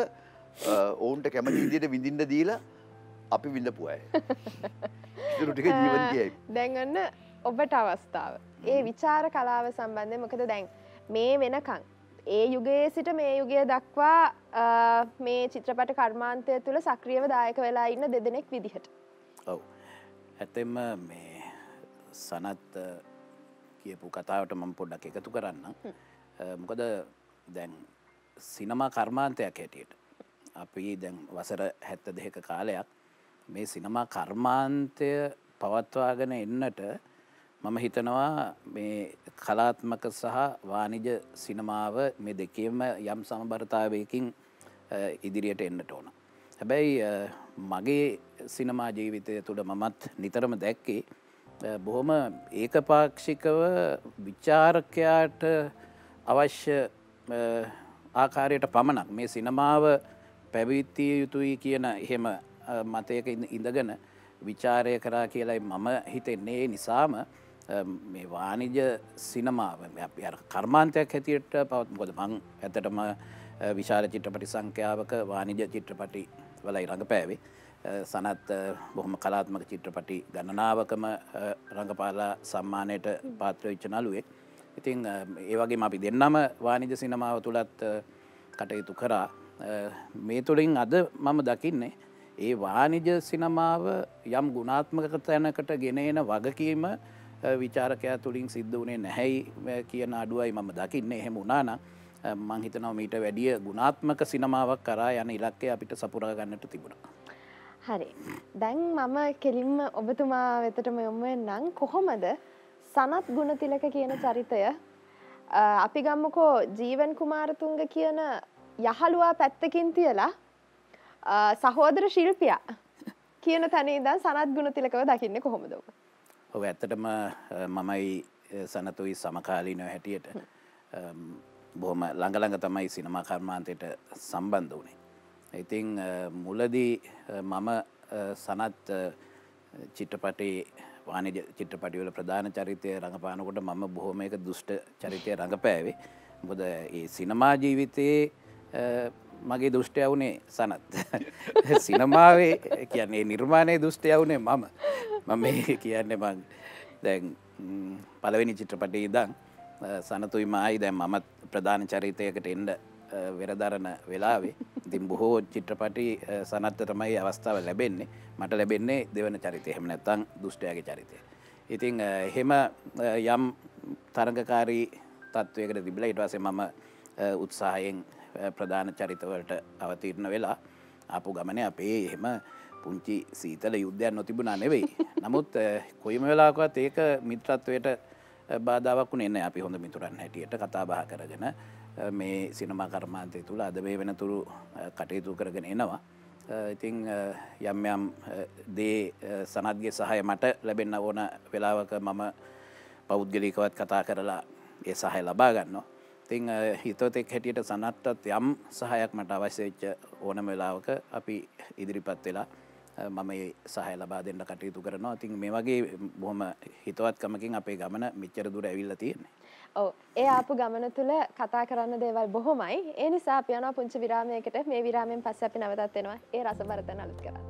ඔවුන්ට කැමති විදියට විඳින්න දීලා අපි විඳපු අය. ඉතුරු ටික ජීවන් කියයි. දැන් ඔන්න ඔබට අවස්ථාව. ඒ විචාර කලාව සම්බන්ධයෙන් මොකද දැන් මේ වෙනකන් ඒ යුගයේ සිට මේ යුගය දක්වා මේ චිත්‍රපට කර්මාන්තය තුළ සක්‍රියව දායක වෙලා ඉන්න දෙදෙනෙක් විදිහට. ඔව්. ඇතෙම මේ සනත් කියපු කතාවට මම පොඩ්ඩක් එකතු කරන්න. මොකද දැන් සිනමා කර්මාන්තයක් හැටියට. අපි දැන් වසර හැත්ත දෙක කාලයක් මේ සිනමා කර්මාන්තය පවත්වාගෙන එන්නට මම හිතනවා මේ කලාත්මක සහ වානිජ සිනමාව මේ දෙකේම යම් සමබරතාවයකින් ඉදිරියට එන්නට ඕන. හැබැයි මගේ සිනමා ජීවිතය තුළ මමත් නිතරම දැක්කේ බොහොම ඒකපාක්ෂිකව විචාරකයාට අවශ්‍ය ආකාරයට පමණක් මේ සිනමාව පැවිත්තිය යුතුයි කියන එහෙම මතයක ඉඳගෙන විචාරය කරා කියලයි මම හිතෙන්නේ නිසාම මේ වානිජ සිනමාව කර්මාන්තයක් හැතියට පවත් ගොද මං ඇතටම විශාල චිත්‍රපටි සංඛ්‍යාවක වානිජ චිත්‍රපටි වලයි රඟපෑවේ. සනත් බොහොම කලාත්මක චිත්‍රපටි ගණනාවකම රඟපාලා සම්මානයට පාත්‍රවිච්ච නලුවෙක්. ඉතින් ඒවගේ අපි දෙන්නම වානිජ සිනමාව තුළත් කටයුතු කරා මේ තුළින් අද මම දකින්නේ ඒ වානිජ සිනමාව යම් ගුණාත්මක තැනකට ගෙන එන වගකීම විචාරකයා තුළින් සිද්ධ වනේ නැහැයි කියන අඩුවයි මම දකින්නේ එහෙම උනාන මංහිතනව මීට වැඩිය ගුණාත්මක සිනමාවක් කරා යන ඉලක්කය අපිට සපුරාගන්නට තිබුණා. හරි දැන් මම කෙලින්ම ඔබතුමා වෙතටම යොම නං කොහොමද සනත් ගුණතිලක කියන චරිතය අපි ගම්මකෝ ජීවන් කුමාරතුන්ග කියන යහළුවා පැත්තකින් තියලා සහෝදර ශිල්පියා කියන තැනේ දන් සනත් ගුණතිලකව දකින්න කොහොමද ඔව ඇත්තටම මමයි සනතුයි සමකාලීනව හැටියට බොහොම ළඟළඟ තමයි සිනමා කර්මාන්තයට සම්බන්ධ වුණේ. ඉතිං මුලදී මම සනත් චිට්ටපටේ වාණිජ චිත්‍රපටිවල ප්‍රධාන චරිතය රඟපානකොට මම බොහොම එක දුෂ්ට චරිතය රඟපෑවේ. මොකද ඒ සිනමා ජීවිතයේ මගේ දුෂ්ටය වුණේ සනත්. සිනමාවේ කියන්නේ නිර්මාණය දුෂ්ටය වුණේ මම. මම මේ කියන්නේ මං දැන් පළවෙනි චිත්‍රපටයේ ඉදන් සනතුයි මායි දැන් මමත් ප්‍රධාන චරිතයකට එන්න වෙරදරන වෙලාවේ ඉතින් බොහෝ චිත්‍රපටි සනත්ත තමයි අවස්ථාව ලැබෙන්නේ මට ලැබෙන්නේ දෙවන චරිතය එහෙම නැත්තං දුෂ්ටයාගේ චරිතය. ඉතිං එහෙම යම් තරගකාරී තත්ත්වයකට තිබිලා ඉටවාසේ මම උත්සාහයෙන් ප්‍රධාන චරිතවලට අවතීරණ වෙලා ආපු ගමන අපේ එහෙම පුංචි සීතල යුද්ධයක් නොතිබුණා නෙවෙයි. නමුත් කොයිම වෙලාකත් ඒක මිත්‍රත්වයට බාධාවක් වුණේ නැහැ අපි හොඳ මිතුරන් හැටියට කතා බහ කරගෙන මේ සිනමා කර්මාන්තය තුළ අද මේ වෙනතුරු කටයුතු කරගෙන එනවා. ඉතිං යම්යම් දේ සනත්ගේ සහය මට ලැබෙන්න ඕන වෙලාවක මම පෞද්ගලිකවත් කතා කරලා ඒ සහය ලබා ගන්නවා. තිං හිතෝතෙක් හැටියට සනත්තත් යම් සහයක් මට අවශ්‍යච්ච ඕනම වෙලාවක අපි ඉදිරිපත් වෙලා මම සහය ලබා දෙන්න කටයුතු කරනවා තින් මේ වගේ බොහොම හිතවත්කමකින් අපේ ගමන මිච්චර දුර ඇවිල්ල තියෙන්නේ. ඕ ඒ ආපු ගමන තුළ කතා කරන්න දේවල් බොහොමයි ඒ නිසා පියනවා පුංචි විරාමයකට මේ විරාමෙන් පස්ස අපි නවතත්වෙනවා ඒ රස බරත නලුත් කරන්න.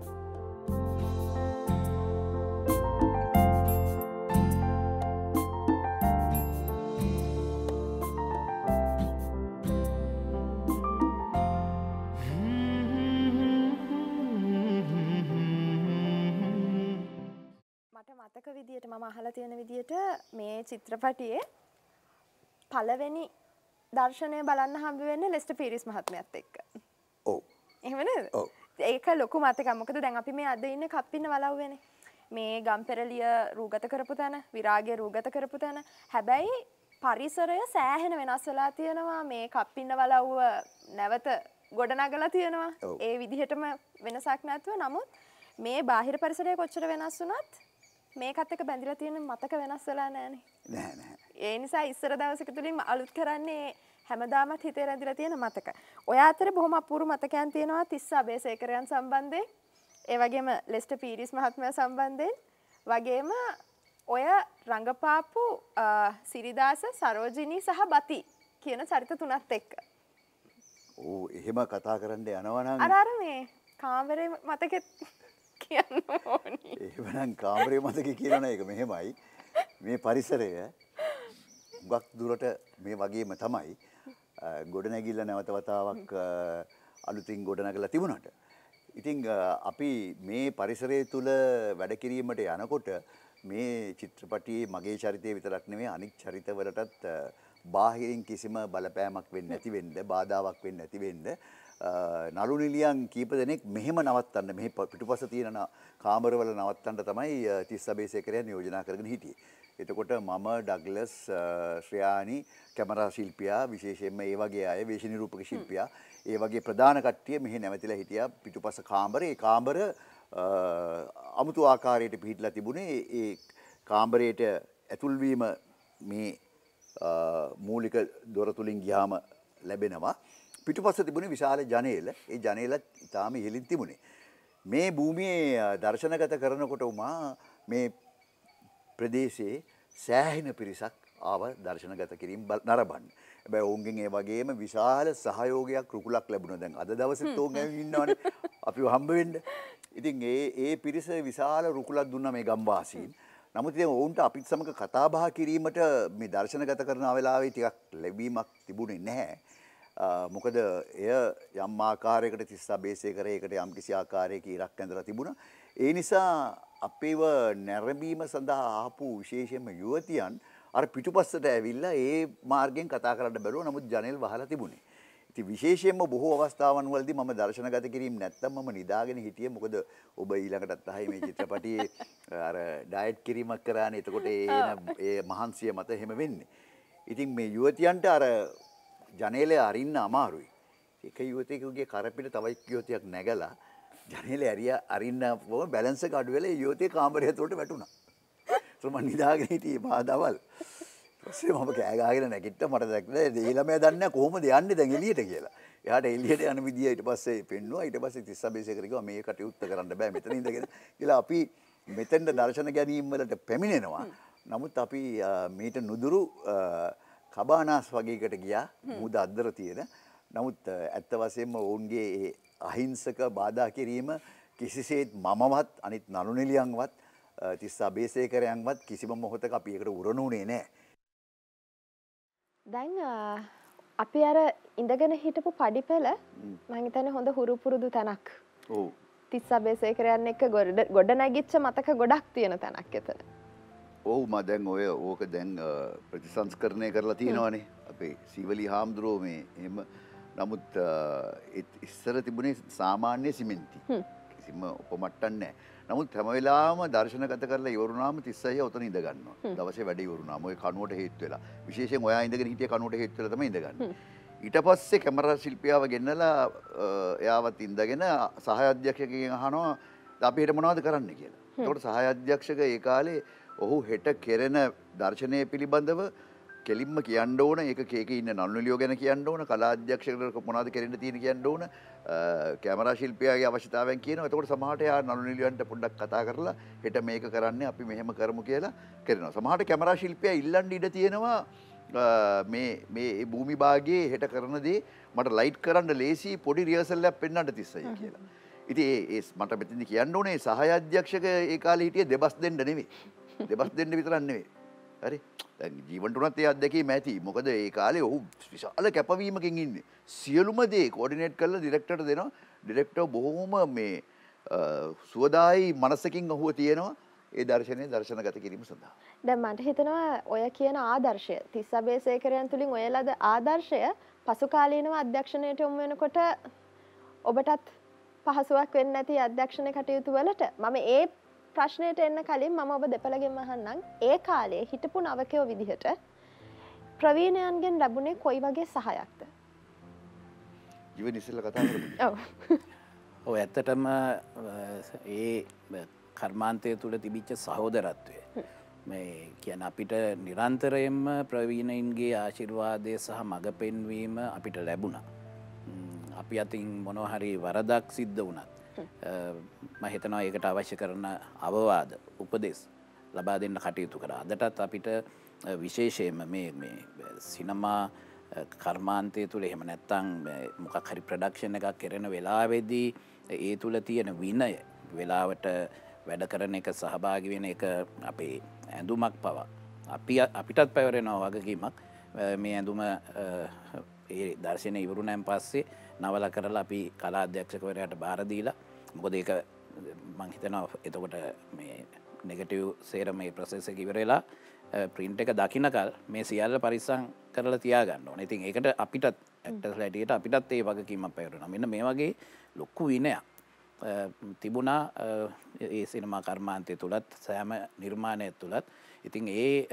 මට මතක විදියට මම අහලා තියෙන විදියට මේ චිත්‍රපටියේ පළවෙනි දර්ශනය බලන්න හම්බ වෙන්න ලෙස්ට පිරිස් මහත්මයත් එක්ක ඕ එහමන ඒක ලොකු මතකමකද දැන් අපි මේ අද ඉන්න කප්පින්න වලව්වෙන මේ ගම්පෙරලිය රූගත කරපු තැන විරාගේ රූගත කරපු තැන හැබැයි පරිසරය සෑහෙන වෙනස් වෙලා තියෙනවා මේ කප්පින්න වලව්ව නැවත ගොඩනගලා තියෙනවා ඒ විදිහටම වෙනසක් නැත්ව නමුත් මේ බාහිර පරිසරය කොච්චර වෙනස් වනත් මේකත් එක බැඳිලා තියෙන මතක වෙනස් වෙලා නෑනේ. නෑ නෑ. ඒ නිසා ඉස්සර දවසක තුලින් අලුත් කරන්නේ හැමදාමත් හිතේ රැඳිලා තියෙන මතක. ඔය අතර බොහොම අපූරු මතකයන් තියෙනවා තිස්ස අබේසේකරයන් සම්බන්ධයෙන්. ඒ වගේම ලෙස්ටර් පීරිස් මහත්මයා සම්බන්ධයෙන් වගේම ඔය රඟපාපු සිරිදාස සරෝජිනී සහ බති කියන චරිත තුනත් එක්ක. ඕ එහෙම කතා කරන්න යනවනම් අර අර මේ කාමරේ මතකෙත් කියන්න ඕනි. එහෙමනම් කාමරේ මතක කියනවනේ ඒක මෙහෙමයි. මේ පරිසරය හුඟක් දුරට මේ වගේම තමයි ගොඩනැගිල්ල නැවත වතාවක් අලුතින් ගොඩනගලා තිබුණාට. ඉතින් අපි මේ පරිසරය තුල වැඩ කිරීමට යනකොට මේ චිත්‍රපටියේ මගේ චරිතය විතරක් නෙවෙයි අනික් චරිතවලටත් බාහිරින් කිසිම බලපෑමක් වෙන්නේ නැති වෙන්න, බාධාවක් වෙන්නේ නැති වෙන්න නලු නිලියන් කීප දෙනෙක් මෙහෙම නවත්තන්න මෙහි පිටුපස තියෙන කාමරවල නවත්තන්න තමයි තිස්ස බේසේකරය නියෝජනා කරගෙන හිටියේ. එතකොට මම ඩග්ලස් ශ්‍රයානි කැමරා ශිල්පියා විශේෂයෙන්ම ඒ වගේ අය වේශනිරූපක ශිල්පියා ඒ වගේ ප්‍රධාන කට්ටිය මෙහි නැවතිලා හිටියා පිටුපස කාමරේ කාමර අමුතු ආකාරයට පිහිටලා තිබුණේ ඒ කාමරයට ඇතුල්වීම මේ මූලික දොරතුලින් ගියාම ලැබෙනවා. පිටුපස තිබුණේ විශාල ජනේල. ඒ ජනේලත් ඉතාම ඉහළින් තිබුණේ. මේ භූමියේ දර්ශනගත කරනකොට උමා මේ ප්‍රදේශයේ සෑහෙන පිරිසක් ආව දර්ශනගත කිරීම නරඹන්න. හැබැයි ඔවුන්ගෙන් ඒ වගේම විශාල සහයෝගයක් රුකුලක් ලැබුණා. දැන් අද දවසේ තෝන් ඉන්නවනේ අපිව හම්බ වෙන්න. ඉතින් ඒ ඒ පිරිස විශාල රුකුලක් දුන්නා මේ ගම්වාසීන්. නමුත් ඉතින් ඔවුන්ට අපිත් සමග කතා බහ කිරීමට මේ දර්ශනගත කරන වෙලාවේ ටිකක් ලැබීමක් තිබුණේ නැහැ. මොකද එය යම් ආකාරයකට තිස්සා බේසය කරයකට යම් කිසි ආකාරයක ඉරක් ඇඳලා තිබුණා. ඒ නිසා අපේව නැරඹීම සඳහා ආපු විශේෂයෙන්ම යුවතියන් අර පිටුපස්සට ඇවිල්ලා ඒ මාර්ගෙන් කතා කරන්න බැරුව නමුත් ජනෙල් වහලා තිබුණේ. ඉති විශේෂයෙන්ම බොහෝ අවස්ථාවන් වලදී මම දර්ශනගත කිරීම නැත්තම් මම නිදාගෙන හිටියේ මොකද ඔබ ඊළඟටත් අහයි මේ චිත්‍රපටියේ අර ඩයට් කිරීමක් කරානේ එතකොට ඒ ඒ මහන්සිය මත එහෙම වෙන්නේ. ඉතින් මේ යුවතියන්ට අර ජනේලය අරින්න අමාරුයි. එක යුවතයකුගේ කරපිට තවයි යෝතයක් නැගලා ජනේල ඇරිය අරින්න බෝ බැලන්ස කඩුවෙල යෝතය කාමරය තුට වැටුණා. ත්‍රම නිදාගෙනහිටිය පාදවල්. පස්සේ මම කෑගාගෙන නැකිට මට දැක්ල දේලම දන්න කොහොම දෙයන්න දැන් එලියට කියලා. යාට එලියට යන විදිිය ඊට පස්සේ පෙන්වා ඊට පස්සේ තිස්සබේසකරක මේ කටයුත්ත කරන්න බෑ මෙතන ඉදගෙන කියලා අපි මෙතැන්ට දර්ශන ගැනීම්වලට පැමිණෙනවා. නමුත් අපි මීට නුදුරු කබානාස් වගේකට ගියා මුද අද්දර තියෙන නමුත් ඇත්ත වශයෙන්ම ඔවුන්ගේ අහිංසක බාධා කිරීම කිසිසේත් මමවත් අනිත් නළුනිලියන්වත් තිස්සා බේසේකරයන්වත් කිසිම මොහොතක අපි එකට උරණුනේ නෑ. දැන් අපි අර ඉඳගෙන හිටපු පඩිපෙළ මංහිතන හොඳ හුරුපුරුදු තැනක් තිස්සා බේසේකරයන් එක ගොඩ නැගිච්ච මතක ගොඩක් තියෙන තැනක් එතන. ඔහු මදැන් ඔය ඕක දැන් ප්‍රතිසංස්කරණය කරලා තියෙනවානේ අපේ සීවලි හාමුදුරුවෝ මේ එම නමුත් ඉස්සර තිබුණේ සාමාන්‍ය සිමෙන්ති කිසිම උපමට්ටන් නෑ නමුත් හැමවෙලාම දර්ශනගත කරලා ඉවරුණාම තිස්සය ඔතන ඉඳගන්නවා දවසේ වැඩ ඉවරුණාම ඔය කනුවට හේතු වෙලා විශේෂයෙන් ඔයා ඉඳගෙන හිටිය කනුවට හේතු වෙලා තමයි ඉඳගන්නේ ඊට පස්සේ කැමර ශිල්පියාව ගෙන්නලා එයාවත් ඉඳගෙන සහාය අධ්‍යක්ෂකගෙන් අහනවා අපිට මොනවද කරන්න කියලා. එතකොට සහාය අධ්‍යක්ෂක ඒ කාලේ ඔහු හෙට කෙරෙන දර්ශනය පිළිබඳව කෙලින්ම කියන්න ඕන ඒ ඒක ඉන්න නල්ලියෝ ගැන කියන්න ඕන කලාධ්‍යක්ෂකට මොනාද කරන්න තියෙන කියන්න ඕන කෑමරශිල්පියගේ අවශ්‍යතාවන් කියන තකොට සමහටයා නලුනිලියන්ට පුඩ්ඩක් කතා කරලා හෙට මේක කරන්න අපි මෙහෙම කරමු කියලා කරනවා. සමහට කැමරශිල්පය ඉල්ලන්ඩ ඉඩ තියෙනවා මේ භූමි භාගේ හෙට කරනදේ මට ලයිට් කරන්න ලේසි පොඩි රියසල්ලයක් පෙන්න්නට තිස්සයි කියලා. ඉති ඒ මට මෙතිදි කියන්න ඕනේ සහයධ්‍යක්ෂක ඒකාල හිටිය දෙබස් දෙන්න නෙවේ. දෙබස් දෙන්න විතරන්න නෙවෙයි. හරි ජීවට වනත් ඒ අදැකීම ඇති මොකද ඒ කාලේ ඔහු විශාල කැපවීමකින් ඉන්න. සියලුම දේ කොඩිනේට් කල්ල ඩිරෙක්ටට දෙනවා ඩිරෙක්ටව බොහෝම මේ සුවදායි මනසකින් ඔහුව තියෙනවා ඒ දර්ශනය දර්ශන ගත කිරීම සඳහා. දැ මට හිතනවා ඔය කියන ආදර්ශය තිස් අබේසේකරයන් තුළින් ඔයලද ආදර්ශය පසුකාලීනව අධ්‍යක්ෂණයට යොමු වෙනකොට ඔබටත් පහසුවක් වෙන්න ඇති අධ්‍යක්ෂණ කටයුතු වලට මම ඒ ප්‍රශ්නයට එන්න කලින් මම ඔබ දෙපළගෙන් මහන්නම් ඒ කාලේ හිටපු නවකයෝ විදිහට ප්‍රවීණයන්ගෙන් ලැබුණේ කොයි වගේ සහයක්ද ජීව නිසල්ල කතා ඔ ඇත්තටම ඒ කර්මාන්තය තුළ තිබිච්ච සහෝදරත්වය මේ කියන අපිට නිරන්තරයෙන්ම ප්‍රවීණයින්ගේ ආශිර්වාදය සහ මඟ පෙන්වීම අපිට ලැබුණ. අපි අතින් මොනොහරි වරදක් සිද්ධ වනත්. මහිතනවා ඒකට අවශ්‍ය කරන අවවාද උපදෙස් ලබා දෙන්න කටයුතු කර අදටත් අපිට විශේෂයෙන්ම මේ සිනමා කර්මාන්තය තුළ එහෙම නැත්තං මොකක් හරි ප්‍රඩක්ෂණ එකක් කෙරෙන වෙලාවෙදී ඒ තුළ තියෙන විනය වෙලාවට වැඩ කරන එක සහභාගි වෙන එක අපේ ඇඳුමක් පවා අපි අපිටත් පැවරෙනවා වගකීමක් මේ ඇඳුම ඒ දර්ශනය ඉවරුණෑම් පස්සේ නවල කරලා අපි කලා අධ්‍යක්ෂකවරයට බාරදීලා මොකද ඒක මංහිතනවා එතකොට මේ නෙගටව් සේර මේ ප්‍රසෙස කිවරලා ප්‍රින්ට් එක දකිනකල් මේ සියල්ල පරිස්සං කරලා තියාගන්න නතින් ඒකට අපිටත් ඇක්ටස් ලැටියට අපිටත් ඒ වගකීම පැවරුණ මෙන්න මේ වගේ ලොක්කු විනයක් තිබුණා ඒ සිනමා කර්මාන්තය තුළත් සෑම නිර්මාණය තුළත් ඉතින් ඒ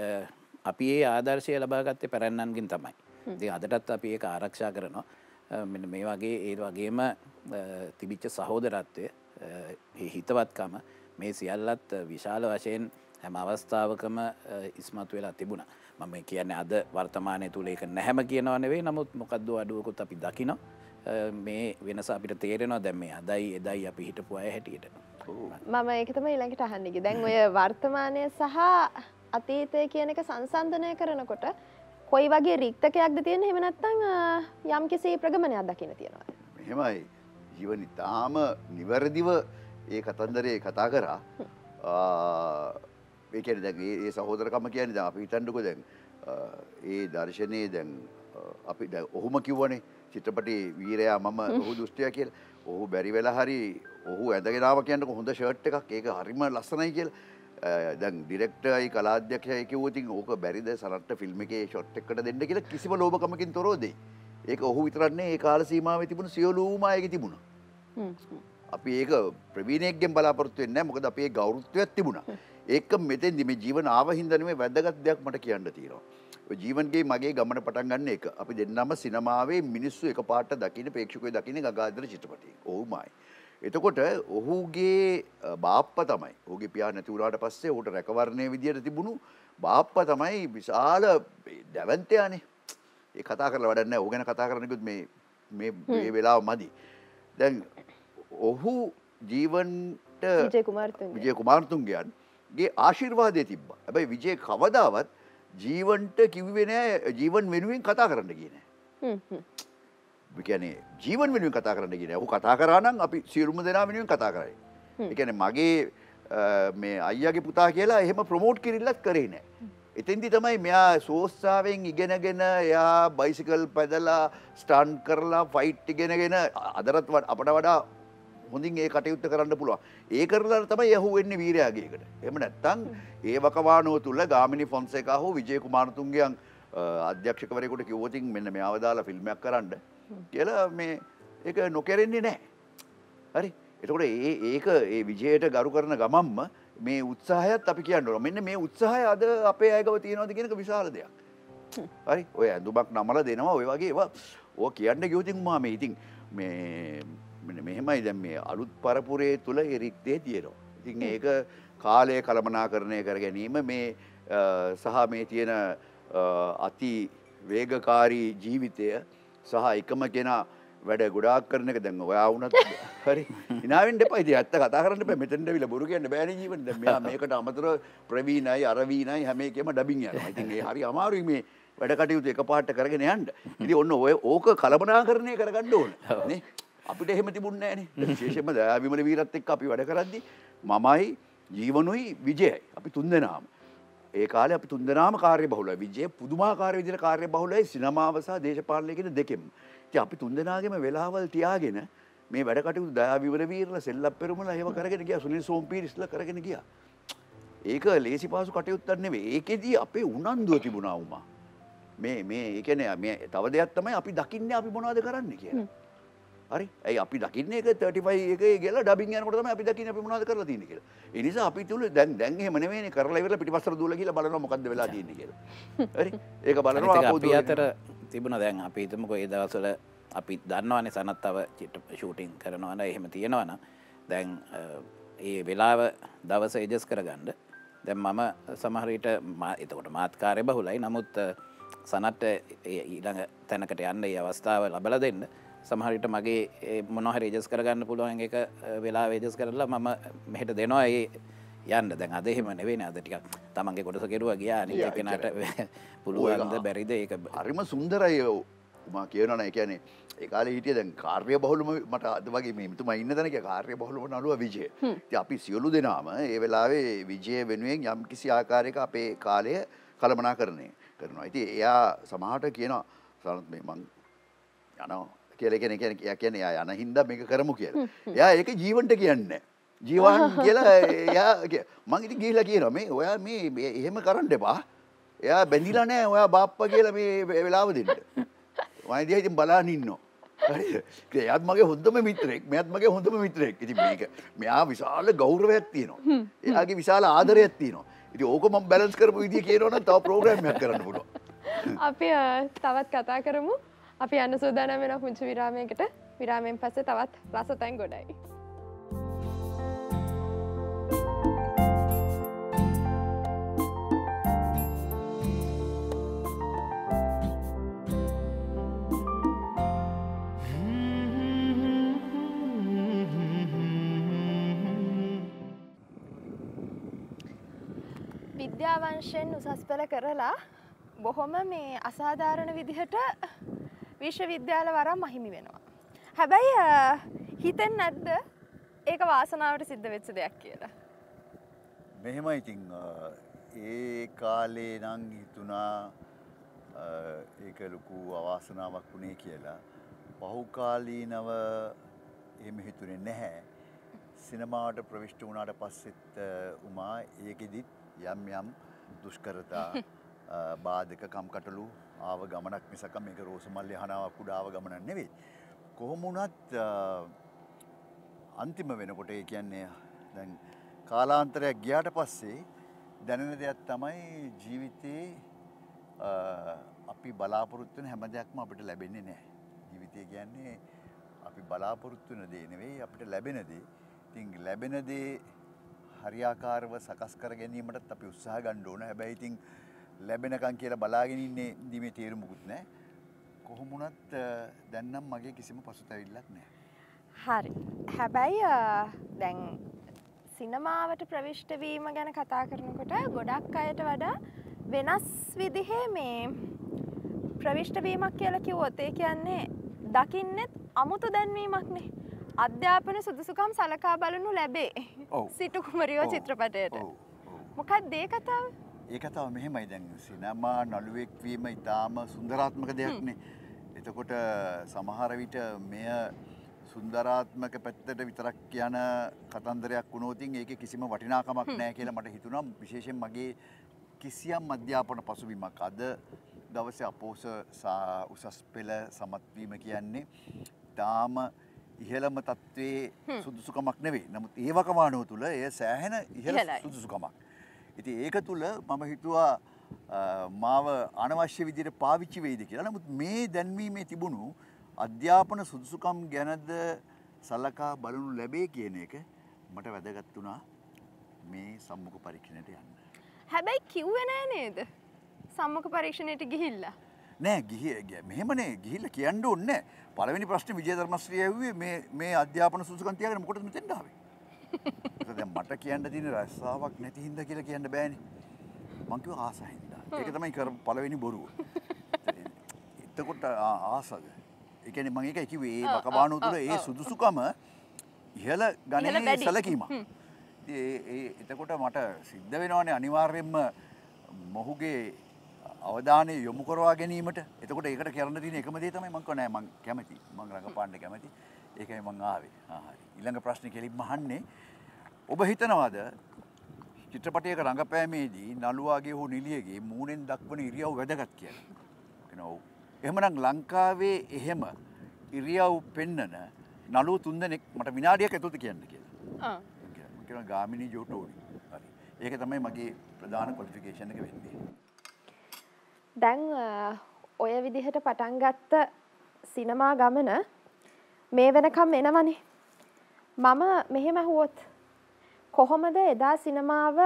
අපි ඒ ආදර්ශය ලබාගත්තේ පැරැන්නන්ගින් තමයි ති අදටත් අපි ඒ ආරක්ෂා කරනවා මෙ මේ වගේ ඒ වගේම තිබිච්ච සහෝදරත්වය හිතවත්කම මේ සියල්ලත් විශාල වශයෙන් හැම අවස්ථාවකම ඉස්මතු වෙලා තිබුණ මම කියන්නේ අද වර්තමානය තුළ එක නැහැම කියනවනවේ නමුත් මොකක්ද අඩුවකුත් අපි දකිනවා මේ වෙනස අපිට තේරෙනවා දැම් මේ අදයි එදයි අපි හිටපු අය හැටියට මම ඒකතම ඉළඟට අහන්නෙකි දැන් ඔය වර්තමානය සහ අතීතය කියන එක සංසන්ධනය කරනකොට කොයි වගේ රික්තකයක්ද තියෙන හෙමනත්තං යම් කිසි ප්‍රගමනයක් දකින තියෙනවා. හෙමයි ජීවනි තාම නිවැරදිව ඒ කතන්දරය කතා කරා ඒකන දැන් ඒ සහෝදරකම කියන ද අපි හිතන්ඩකු දැන් ඒ දර්ශනය දැන් අපි ඔහුම කිව්වනේ චිත්‍රපටි වීරයා මම ඔහු දුෘෂ්ටය කියල ඔහු බැරි වෙලා හරි ඔහු ඇදගෙනාව කියන්නක හොඳ ෂර්ට් එකක් ඒක හරිම ලස්සනයි කියල දැන් ඩිරෙක්ටයි කලාධ්‍යක්ෂයක වතින් ඕක බැරිද සරට ෆිල්ම් එකේ ෂොට් එකට දෙන්න කියලා කිසිම ලෝකමකින් තොරෝදේ ඒක ඔහු විතරන්නේ ඒ කාල සීමාව තිබුණු සියලූම අයක තිබුණා. අපි ඒක ප්‍රවීණයක්ගෙන් බලාපොරත්තුවෙන්න මොකද අපේ ගෞරුත්වයක් තිබුණා. ඒක මෙතෙන්දි මේ ජීවන ආවහින්දනේ වැදගත් දෙයක් මට කියන්න තියෙනවා. ජීවන්ගේ මගේ ගමන පටන් ගන්න එක අපි දෙන්නම සිනමාවේ මිනිස්සු එක පාට දකින පේක්ෂකය දකින ගාදර චිත්‍රපටි ඔවුමයි. එතකොට ඔහුගේ බාප්ප තමයි ඕගේ පියා නැතිවරාට පස්සේ ඔහුට රැකවරණය විදියට තිබුණු බාප්ප තමයි විශාල දැවන්තයානේ ඒ කතා කරලා වැඩන්න ඕ ගැන කතා කරනකුත් මේ මේ වෙලා මදි දැන් ඔහු ජීවන්ට විජය කුමාර්තුන්ගයන් ගේ ආශිර්වාදය තිබ්බ ඇබයි විජය කවදාවත් ජීවන්ට කිව්වෙන ජීවන් වෙනුවෙන් කතා කරන්න කියන විකැනේ ජීවන් වෙනුවෙන් කතා කරන්න ගෙන ඔහු කතා කරනම් අපි සිරුම දෙනා වෙනුවෙන් කතා කරයි එකන මගේ මේ අයියගේ පුතා කියලා එහෙම ප්‍රමෝට් කිරිල්ලත් කරේ නෑ එතෙන්දි තමයි මෙයා සෝස්සාාවෙන් ඉගෙනගෙන එයා බයිසිකල් පැදලා ස්ටාන් කරලා ෆයිට් ඉගෙනගෙන අදරත් වට අපට වඩා හොඳින් ඒ කටයුත්ත කරන්න පුළුවන් ඒ කරලා තමයි යහු වෙන්න වීරයාගේකට එම නැත්තං ඒ වකවානුව තුළ ගාමිනි ෆොන්සේක හෝ විජයකුමාරතුන්ගේයන් අධ්‍යක්ෂකවරයකුට කිවෝතින් මෙන්න මේ අවදාලා ෆිල්ම්මයක් කරන්න කියලා මේ ඒ නොකැරෙන්නේ නෑ හරි එතකොට ඒ ඒක ඒ විජයට ගරු කරන ගමම්ම මේ උත්සාහයත් අපි කියන්න මෙන්න මේ උත්සාහය අද අපේ අයකව තියෙනවද කියෙනක විශාල දෙයක් හරි ඔය ඇඳුමක් නමල දෙනවා ඔය වගේ ඕ කියන්න ගියෝතින් මාම ඉතින් මේ මෙහෙමයි දැම් මේ අලුත් පරපුරේ තුළ එරිත්තේ තියෙනවා. ඉතින් ඒක කාලය කළමනා කරණය කර ගැනීම මේ සහ මේ තියෙන අති වේගකාරී ජීවිතය සහ එකම කෙනා වැඩ ගොඩාක් කරන එක දැන් ඔයා වුණත් හරි ඉනාවෙන් දෙපා ඉතින් ඇත්ත කතා කරන්න බෑ මෙතෙන්ට ඇවිල්ලා බොරු කියන්න බෑනේ ජීවන දැන් මෙයා මේකට අමතර ප්‍රවීණයි අරවීණයි හැම එකෙම ඩබින් යනවා ඉතින් ඒ හරි අමාරුයි මේ වැඩ කටයුතු එකපාරට කරගෙන යන්න ඉතින් ඔන්න ඔය ඕක කලමනාකරණය කරගන්න ඕන නේ අපිට එහෙම තිබුණ නෑනේ විශේෂයෙන්ම දයාවිමල වීරත් එක්ක අපි වැඩ කරද්දී මමයි ජීවනුයි විජයයි අපි තුන්දෙනාම ඒ කාලේ අපි තුන්දෙනාම කාර්ය බහුලයි විජය පුදුමාකාර විදිහට කාර්ය බහුලයි සිනමාව සහ දේශපාලනය කියන දෙකෙම අපි තුන්දෙනගේම වෙලාවල් තියාගෙන මේ වැඩකටයු දයාවිවරවීරල සෙල්ලක් පෙරමල ඒව කරගෙන ගිය සුනිල් සෝම්පිරිස්ල කරගෙන ගිය. ඒක ලේසි පාසු කටයුත්තන්නේ ඒකෙදී අපේ උනන්දුව තිබුණාවුමා. මේ ඒ කැන මේ තව දෙයක් තමයි අපි දකින්න අපි මොනාද කරන්න කියලා. හරි ඇයි අපි දකින්න එක 35 එකේ කියලා ඩබින් යනකොට තමයි අපි දකින්නේ අපි මොනවද කරලා තියෙන්නේ කියලා. ඒ නිසා අපි තුල දැන් දැන් එහෙම නෙවෙයිනේ කරලා ඉවරලා පිටිපස්සට දූලා කියලා බලනවා මොකද්ද වෙලා තියෙන්නේ කියලා. හරි? ඒක බලනවා ආපහු අපි අතර තිබුණා දැන් අපි හිතමුකෝ ඒ දවස්වල අපි දන්නවනේ සනත්තව ෂූටින් කරනවා නම් එහෙම තියෙනවා නම් දැන් ඒ වෙලාව දවස එජස් කරගන්න දැන් මම සමහරට එතකොට මාත්කාරය බහුලයි නමුත් සනට ඊළඟ තැනකට යන්න ඒ අවස්ථාව ලබල දෙන්න සමහරිට මගේ මොනොහ රේජස් කරගන්න පුළුවන් එක වෙලා වේජස් කරලා මම මෙහෙට දෙනවා ඒ යන්න දැන් අදහෙම නෙවෙන අද ටික තමන්ගේ කොටස කෙරුව ගියා නිකෙනට පුළුවන්ද බැරිද ඒක හරිම සුන්දරයෝ මා කියවන එකනේ ඒකාල හිටිය දැන් කාර්ය බහුලම මට අද වගේ මෙතුම ඉන්න දැනක කාර්ය බහුලම නළුව විජය ති අපි සියලු දෙනාම ඒ වෙලාවේ විජය වෙනුවෙන් යම් කිසි ආකාරයක අපේ කාලය කළමනා කරණය කරනවා. ඇති එයා සමහට කියනවා සනත් මේ මං යනවා කියල කෙන කෙන කිය කියන යා යන හින්ද මේක කරමු කියල යා ඒක ජීවන්ට කියන්න ජීවන් කියලා එයා මංගිති ගිහිලා කියන මේ ඔයා මේ එහෙම කරන්න එපා එයා බැඳිලා නෑ ඔයා බාප්ප කියලා මේ වෙලාව දෙන්න වයිදිය ඉතින් බලාන ඉන්නවා එයත් මගේ හොඳම මිත්‍රෙක් මෙත් මගේ හොඳම මිත්‍රෙක් ඉති මේක මෙයා විශාල ගෞරවයක් තියනවා එයාගේ විශාල ආදරයක් තියනවා ඉති ඕකම බැලස් කරපු විදි කියනවන තව ප්‍රෝග්‍රම්යක් කරන්න පුළුව අපි තවත් කතා කරමු අපි යන්න සූදානම් වෙන පුංචි විරාමයකට විරාමයෙන් පස්සේ තවත් රසතැන් ගොඩයි. විද්‍යාවංශයෙන් උසස් පෙළ කරලා බොහොම මේ අසාධාරණ විදිහට විශ්වවිද්‍යාල වරම් අහිමි වෙනවා. හැබැයි හිතෙන් නැද්ද ඒක වාසනාවට සිද්ධ වෙච්ච දෙයක් කියලා. මෙහෙම ඉතිං ඒ කාලේ නං හිතුනා ඒක ලොකු අවාසනාවක් වුණේ කියලා. පහුකාලීනව එහෙම හිතුනේ නැහැ. සිනමාවට ප්‍රවිෂ්ට වුණාට පස්සෙත් උමා ඒකෙදිත් යම් යම් දුෂ්කරතා බාධක කම්කටලු ආව ගමනක් මිසක මේක රෝසමල්ලි හනාවක් උඩාව ගමන නෙවෙයි. කොහොමුණත් අන්තිම වෙනකොට ඒ කියන්නේ දැන් කාලාන්තරයක් ගියාට පස්සේ දැනෙන දෙයක් තමයි ජීවිතයේ අපි බලාපොරොත්තු වෙන හැම දෙයක්ම අපිට ලැබෙන්නේ නැහැ. ජීවිතය කියන්නේ අපි බලාපොරොත්තු වෙන දේ නෙවෙයි අපිට ලැබෙන දේ. ඉතින් ලැබෙන දේ හරියාකාරව සකස් කර ගැනීමටත් අපි උත්සාහ ගන්න ඕන. හැබැයි ඉතින් ලැබෙනකන් කියලා බලාගෙන ඉන්නේ ඉඳීමේ තේරුමකුත් නැහැ. කොහොමුණත් දැන්නම් මගේ කිසිම පසුතැවිල්ලක් නැහැ. හරි. හැබැයි දැන් සිනමාවට ප්‍රවිෂ්ට වීම ගැන කතා කරනකොට ගොඩක් අයට වඩා වෙනස් විදිහේ මේ ප්‍රවිෂ්ට වීමක් කියලා කිව්වොත් ඒ කියන්නේ දකින්නෙත් අමුතු දැන්වීමක්නේ. අධ්‍යාපන සුදුසුකම් සලකා බලනු ලැබේ. සිටු කුමරියෝ චිත්‍රපටයට. මොකක් දේ කතාව? ඒ කතාව මෙහෙමයි දැන් සිනමා නළුවෙක්වීම ඉතාම සුන්දරාත්මක දෙයක්නේ. එතකොට සමහර විට මෙය සුන්දරාත්මක පැත්තට විතරක් යන කතන්දරයක් වුණෝතින් ඒක කිසිම වටිනාකමක් නෑ කියලා මට හිතුණා විශේෂයෙන් මගේ කිසියම් අධ්‍යාපන පසුබිමක් අද දවසේ අපෝස උසස් පෙළ සමත්වීම කියන්නේ තාම ඉහළම තත්ත්වයේ සුදුසුකමක් නෙවෙයි. නමුත් ඒ වකවානුව තුළ එය සෑහෙන ඉහළ සුදුසුකමක්. ඉති ඒක තුළ මම හිතුවා මාව අනවශ්‍ය විදියට පාවිච්චි වෙයිද කියලා නමුත් මේ දැන්වීමේ තිබුණු අධ්‍යාපන සුදුසුකම් ගැනද සලකා බලනු ලැබේ කියන එක මට වැදගත් වුණා මේ සම්මුඛ පරීක්ෂණයට යන්න. හැබැයි කිව්වේ නෑ නේද? සම්මුඛ පරීක්ෂණයට ගිහිල්ලා. නෑ ගිහ මෙහමනේ ගිහිල්ල කියන්න ඔන්න පළවෙනි ප්‍රශ්න විජය ධර්මශ්‍රිය ඇව්වේ මේ අධ්‍යාපන සුසකන්තියගෙන මොකට මෙතෙන්ඩාවේ දැ මට කියන්න තින රැස්සාාවක් නැති හිද කියලා කියන්න බෑන මංකිව ආසහින්ද ඒක තමයි කර පලවෙනි බොරුව එතකොට ආසද එකන මං එක එකවේ වකබානු තුර ඒ සුදුසුකම ඉහල ගණන සැලකීම එතකොට මට සිද්ධ වෙනවානේ අනිවාර්යෙන්ම මොහුගේ අවධානය යොමු කරවා ගැනීමට එතකොට ඒකට කරන්න තින එකම දේ තමයි මංක නෑ මං කැමති මං රඟ පාණ්ඩ කැමති ඒකයි මං ආවේ ආහරි ඉළඟ ප්‍රශ්න කෙලින් මහන්නේ ඔබ හිතනවාද චිත්‍රපටයක රඟපෑමේදී නළුවාගේ හෝ නිලියගේ මූනෙන් දක්වන ඉරියව් වැදගත් කියන නව. එහමනම් ලංකාවේ එහෙම ඉරියව් පෙන්නන නළුව තුන්දනෙක් මට විනාඩියක් ඇතුත කියන්න කියලා කියෙන ගාමිණි ජෝටෝඩි හරි ඒක තමයි මගේ ප්‍රධාන කොලිෆිකේෂණ එක වෙන්නේ. දැන් ඔය විදිහට පටන්ගත්ත සිනමා ගමන මේ වෙනකම් එනවනේ මම මෙහෙම ඇහුවොත් කොහොමද එදා සිනමාව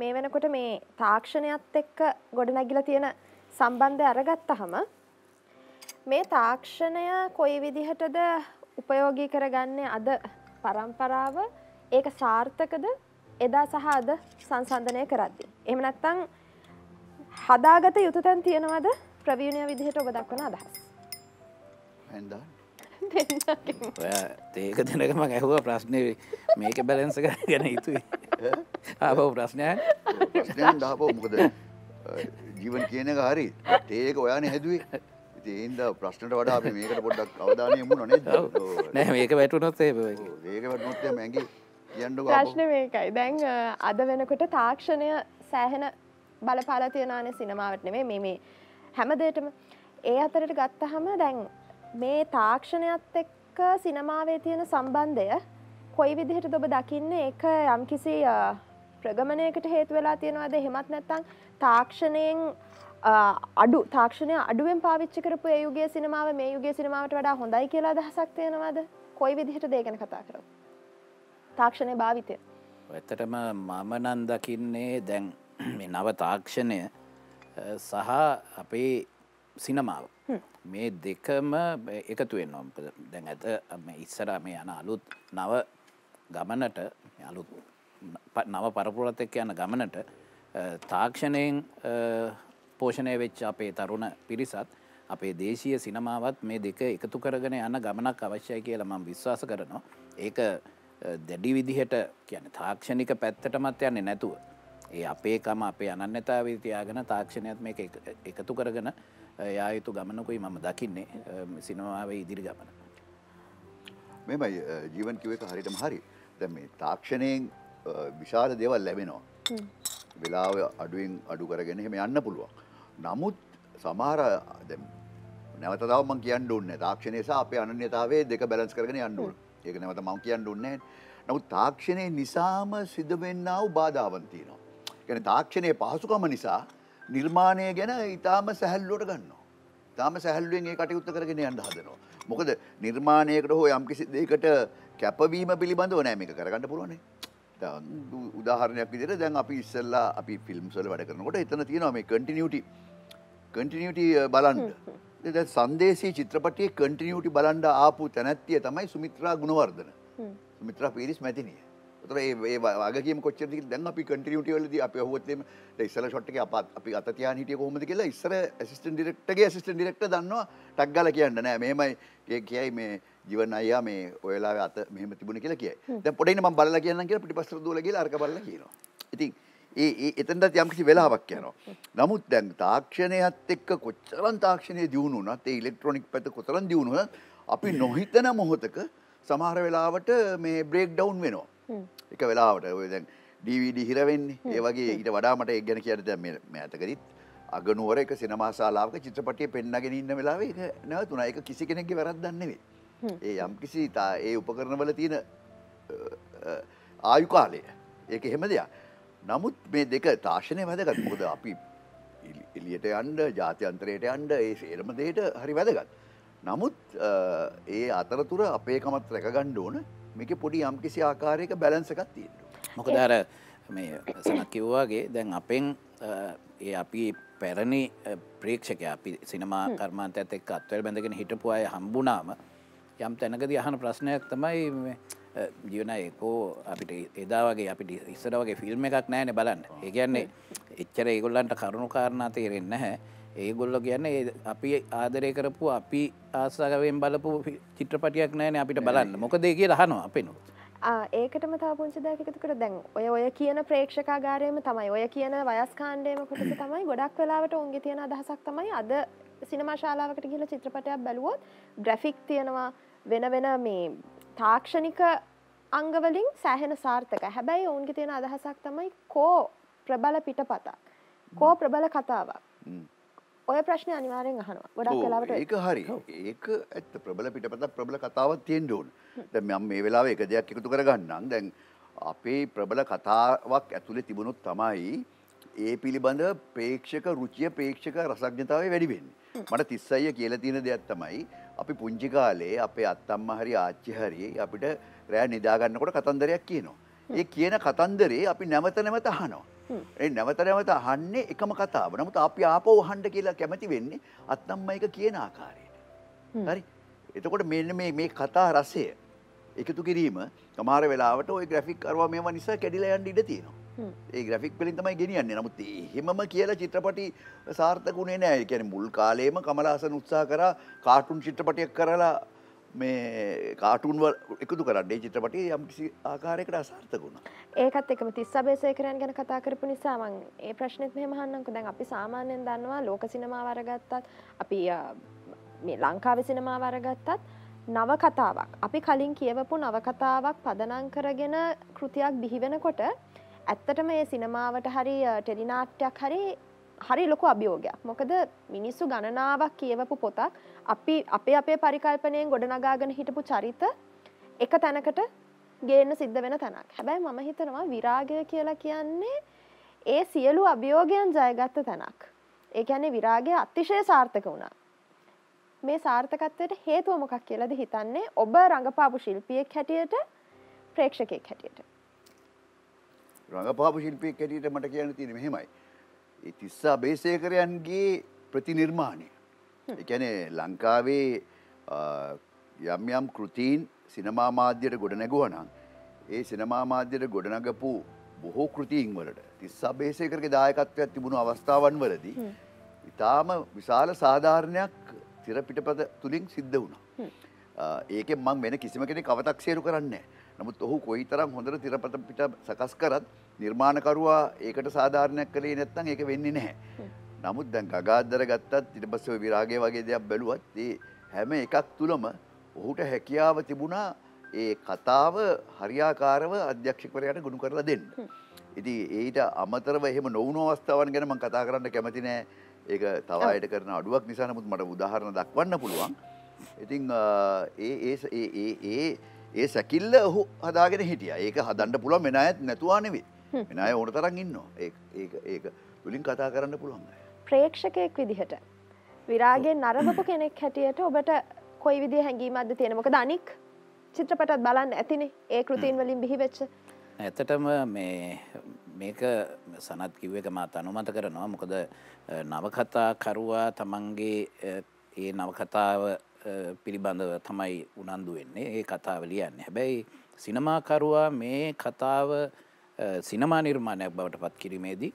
මේ වෙනකොට මේ තාක්ෂණයත් එක්ක ගොඩනැගිල තියෙන සම්බන්ධය අරගත්තහම මේ තාක්ෂණය කොයි විදිහටද උපයෝගී කරගන්නේ අද පරම්පරාව ඒක සාර්ථකද එදා සහ අද සංසන්ධනය කරද්දි. එහම නැත්තං හදාගත යුතුතැන් තියෙනවද ප්‍රවීණය විදිහට ඔබ දක්වන අදහස්. හැන්දා. ඒක දෙනකම ඇහුව ප්‍රශ්නය මේක බැලන්ස කර ගැන යුතුයි ආපව ප්‍රශ්නයන් ප්‍රශ්නයන් දාපෝ මොකද ජීවන් කියන එක හරි ඒක ඔයාන හැදුවේ ඒන්ද ප්‍රශ්නට වඩා අපි මේකට පොඩ්ඩක් අවධානය යමු නොනේ නෑ මේක වැටුනොත් ඒ ඒක වැටනොත්ය මැගේ කියන්නු ප්‍රශ්න මේකයි දැන් අද වෙනකොට තාක්ෂණය සෑහෙන බලපාලා තියෙනනේ සිනමාවට නෙමේ මේ හැමදේටම ඒ අතරට ගත්තහම දැන් මේ තාක්ෂණයත් එක්ක සිනමාවේ තියෙන සම්බන්ධය කොයි විදිහට ඔබ දකින්න එක යම්කිසි ප්‍රගමණයකට හේතු වෙලා තියෙනවාද හෙමත් නැත්තං තාක්ෂණයෙන් අඩු තාක්ෂණය අඩුවෙන් පාවිච්චි කරපු යුගේ සිනමාව මේ යුගේ සිනමාවට වඩා හොඳයි කියලා දහසක් තියෙනවාද කොයි විදිහට දේගෙන කතා කර තාක්ෂණය භාවිතය ඇත්තටම මම නන් දකින්නේ දැන් නව තාක්ෂණය සහ අපේ සිනමාව මේ දෙකම එකතු වෙන්නම් දැන් ඇත ඉස්සර මේ යන අලුත් නව ගමනට අලුත් නව පරපුරත් එක්ක යන ගමනට තාක්ෂණයෙන් පෝෂණය වෙච්ච අපේ තරුණ පිරිසත් අපේ දේශීය සිනමාවත් මේ දෙක එකතු කරගෙන යන ගමනක් අවශ්‍යයි කියලා මම විශ්වාස කරනවා. ඒක දැඩි විදිහට කියන තාක්ෂණික පැත්තටමත් යන්නේ නැතුව. ඒ අපේකම අපේ අනන්‍යතාවී තියාගෙන තාක්ෂණයත් මේ එකතු කරගෙන යා යුතු ගමනකුයි මම දකින්නේ සිනවාවේ ඉදිරි ගමන. මෙමයි ජීවන් කිවක හරිටම හරි දැ මේ තාක්ෂණයෙන් විශාල දේවල් ලැබෙනවා. වෙලාව අඩුවෙන් අඩු කරගෙන හෙම යන්න පුළුවන්. නමුත් සමහර නැවතතාව මං කියන්න ඕන්න තාක්ෂණයසා අපේ අනන්‍යතාවේ දෙක බැලස් කරගෙන යන්නුල් ඒක නැවත මං කියන්න ඕන්නේ නමුත් තාක්ෂණය නිසාම සිදවෙන්නාව බාධාවන්තියනවා. ගැන තාක්ෂණය පහසුකම නිසා නිර්මාණය ගැන ඉතාම සැහැල්ලුවට ගන්නවා. තාම සැහැල්ලුවෙන් ඒ කටයුත්ත කරගෙන යන්න හදනවා. මොකද නිර්මාණයකට හෝ යම් කිසි දෙයකට කැපවීම පිළිබඳව නෑ මේක කරගන්න පුළුවනේ. උදාහරණයක් විදිහට දැන් අපි ඉස්සෙල්ලා අපි ෆිල්ම්ස් වල වැඩ කරනකොට එතන තියෙනවා මේ කන්ටිනියුටි කන්ටිනියුටි බලන්න. දැන් සංදේශී චිත්‍රපටයේ කන්ටිනියුටි බලන්න ආපු තැනැත්තිය තමයි සුමිත්‍රා ගුණවර්ධන. සුමිත්‍රා පීරිස් මැතිනිය. තර ඒ වගේ කොච්චර දැන් අපි කටියටවලද අප හොත්ම ඉස්සල ෂොට්ක අපත් අපි අතතියා හිටිය කොමද කියලා ඉස්සර ඇසිස්ටන් ඩිරෙක්ටගේ ඇසිස්ටන් ඩිරෙක්ට දන්නවා ටක්ගල කියන්න නෑ මෙමයි කියයි මේ ජීවන අයා මේ ඔයලා අත මෙම තිබුණ කියලා කිය පොඩේ ම බල කියන්න කිය පිටිපස්සර දලගේ අර්ක බල කියනවා ඉතින් ඒ එතනට යම්කිසි වෙලාවක් යනවා නමුත් දැන් තාක්ෂණයත් එක්ක කොච්චරන් තාක්ෂණය දියුණුනත් ඒ ඉලෙක්ට්‍රොනික් පැත කොතරන් දියුණුව අපි නොහිතන මොහොතක සමහර වෙලාවට මේ බ්‍රේක් ඩවන්් වෙනවා එක වෙලාවට ඔය දැන් ඩීවිඩි හිරවෙන්නේ ඒවගේ ඊට වඩාමට එක් ගැන කියට දැම ඇතකරිත් අගනුවර එක සිනමාසාලාවක චිත්‍රපටිය පෙන්න්නගෙන ඉන්න වෙලාවේ එක නැවතුන එක කිසි කෙනෙක් වැරත්දන්නවේ ඒ යම් කිසි තා ඒ උපකරණවල තියෙන ආයු කාලය ඒක එහෙම දෙයක් නමුත් මේ දෙක තාශනය වැදගත් මොකද අපි එලියට අන්ඩ ජාතියන්තරයට අන්ඩ ඒ සේරම දේට හරි වැදගත්. නමුත් ඒ අතරතුර අපේ කමත් රැක ගණ්ඩ ඕන මේක පොඩි යම්කිසි ආකාරයක බැලන්ස එකක් තියෙනවා මොකද අර මේ සනක් කිව්වාගේ දැන් අපෙන් ඒ අපි පැරණි ප්‍රේක්ෂක අපි සිනමා කර්මාන්ත ඇත එක් අත්වල් බැඳගෙන හිටපු අය හම්බුනාම යම් තැනකද අහන ප්‍රශ්නයක් තමයි ජීවන ඒකෝ අපිට එදාවගේ අපිට ඉස්සර වගේ ෆිල්ම් එකක් නෑන බලන්න ඒගැන්නේ එච්චර ඒගොල්ලන්ට කරුණු කාරණා තේරෙන්න්න හැ ඒගොල්ල ගැන අපි ආදරය කරපු අපි ආසාකවෙන් බලපු චිත්‍රපටියක් නෑන අපිට බලන්න මොක දෙ කිය හනවා අපෙනු. ඒකටම තා පුංචිදාකතු කර දැන් ඔය ඔය කියන ප්‍රේක්ෂකාගාරයම තමයි ඔය කියන වයස්කාණ්ඩයම කොට තමයි ගොඩක් වෙලාවට උන්ගේ තියෙන අදහසක් තමයි අද සිනමා ශාලාවකට කියල චිත්‍රපටයක් බැලුවොත් ග්‍රැෆික් තියෙනවා වෙන වෙන මේ තාක්ෂණික අංගවලින් සෑහෙන සාර්ථක හැබැයි ඔවුන්ගේ තියෙන අදහසක් තමයි කෝ ප්‍රබල පිට පතක් කෝ ප්‍රබල කතාවක්. ඔය ප්‍රශ්න අනිවාරෙන් අහනවා ගොඩක් කලාවට ඒක හරි ඒක ඇත්ත ප්‍රබල පිටපත ප්‍රබල කතාවත් තියෙන් ඩෝන් දැ මෙම් මේ වෙලාව එක දෙයක් එකතු කරගන්නම් දැන් අපේ ප්‍රබල කතාවක් ඇතුළේ තිබුණොත් තමයි ඒ පිළිබඳ පේක්ෂක රුචිය පේක්ෂක රසක්ඥතාව වැඩිවෙන් මට තිස්සයිය කියල තියෙන දෙයක් තමයි අපි පුංචි කාලේ අපේ අත්තම්ම හරි ආච්චි හරි අපිට රෑ නිදාගන්නකොට කතන්දරයක් කියනවා. ඒ කියන කතන්දරේ අපි නැමත නැමත අහනවා. ඒ නැවත නැවත අහන්නේ එකම කතාව. නමුත් අපි ආපහු අහන්න කියලා කැමති වෙන්නේ අත්තම්ම එක කියන ආකාරයට. හරි. එතකොට මෙන්න මේ මේ කතා රසය එකතු කිරීම සමහර වෙලාවට ওই ග්‍රැෆික් අරවා මේවා නිසා කැඩිලා යන්න ඉඩ තියෙනවා. ඒ ග්‍රෆික් පිලින් තමයි ගෙනියන්නේ නමුත් එහෙමම කියලා චිත්‍රපටි සාර්ථකුණේ නෑ ඒ කියන්නේ මුල් කාලේම කමලාසන් උත්සාහ කරා කාටුන් චිත්‍රපටයක් කරලා මේ කාටුන්ව එකතු කරන්නේ චිත්‍රපටය යම්කිසි ආකාරයකට අසාර්ථකුණ. ඒකත් එකම තිස් අබේසේකරයන් ගැන කතා කරපු නිසාමන් ඒ ප්‍රශ්නෙත් මෙ මහන්නක දැන් අපි සාමාන්‍යයෙන් දන්නවා ලෝක සිනමා වරගත්තත් අපි මේ ලංකාව සිනමා වරගත්තත් නව කතාවක් අපි කලින් කියවපු නවකතාවක් පදනං කරගෙන කෘතියක් බිහිවෙනකොට ඇත්තටම ඒ සිනමාවට හරි ටෙලිනාට්ටයක් හරි හරි ලොකු අභියෝගයක් මොකද මිනිස්සු ගණනාවක් කියවපු පොතක් අපි අපේ අපේ පරිකල්පනයෙන් ගොඩනගාගෙන හිටපු චරිත එක තැනකට ගේන්න සිද්ධ වෙන තැනක් හැබැයි මම හිතනවා විරාගය කියලා කියන්නේ ඒ සියලු අභියෝගයන් ජයගත්ත තැනක් ඒකැනෙ විරාගය අතිශය සාර්ථක වුණා මේ සාර්ථකත්වයට හේතුව මොකක් කියලද හිතන්නේ ඔබ රඟපාපු ශිල්පියෙක් හැටියට ප්‍රේක්ෂකෙක් හැටියට රඟපාපු ශිල්පියෙක් හැටියට මට කියන්න තියෙන මෙහෙමයි තිස්සා බේසේකරයන්ගේ ප්‍රතිනිර්මාණය. එකැන ලංකාවේ යම් යම් කෘතිීන් සිනමාමාධ්‍යයට ගොඩනැගුවනම්. ඒ සිනමාමාධ්‍යයට ගොඩනගපු බොහෝ කෘතිීන්වලට තිස්සා බේසේකරගේ දායකත්වයක් තිබුණු අවස්ථාවන් වලදී. ඉතාම විශාල සාධාරණයක් තිරපිටපද තුළින් සිද්ධ වුණා. ඒක මං වෙන කිසිම කෙනෙ කවතක් සේරු කරන්නේ. නමුත් ඔහු කොයි තරම් හොඳට තිරපත පිට සකස් කරත් නිර්මාණකරවා ඒකට සාධාරණයක් කළේ නැත්තං ඒක වෙන්නේ නැහැ. නමුත් දැන් ගගාදර ගත්තත් ඉට පස්ස විරාගය වගේ දෙයක් බැලුවත් ඒ හැම එකක් තුළම ඔහුට හැකියාව තිබුණා ඒ කතාව හරියාකාරව අධ්‍යක්ෂකවරයට ගුණු කරලා දෙන්න. ඉති ඒට අමතරව එහෙම නොවුණ අවස්ථාවන් ගැනම කතා කරන්න කැමති නෑ ඒ තවයට කරන අඩුවක් නිසානමුත් මට උදාහරණ දක්වන්න පුළුවන්. ඉතිං ඒ ඒ ඒ ඒ සැකිල්ල ඔහු හදාගෙන හිටිය ඒක හදන්න පුළුව මෙන අයත් නැතුවා නෙවේ මෙන අය ඕන තරන් ඉන්නවා ඒ ඒක තුළින් කතා කරන්න පුළුවන් ප්‍රේක්ෂකයෙක් විදිහට විරාගෙන් නරබපු කෙනෙක් හැටියට ඔබට කොයි විදි හැඟීමක්ද තියෙනමක දනික් චිත්‍රපටත් බලන්න ඇතිනේ ඒ කෘතින් වලින් බිහිවෙච්ච ඇතටම මේ මේක සනත් කිව්ව එක මාත් අනුමත කරනවා මොකද නවකතා කරුවා තමන්ගේ ඒ නවකතාව පිළිබඳව තමයි උනන්දු වෙන්නේ ඒ කතාව ලියන්න හැබැයි සිනමාකරුවා මේ කතාව සිනමා නිර්මාණයක් බවට පත් කිරීමේදී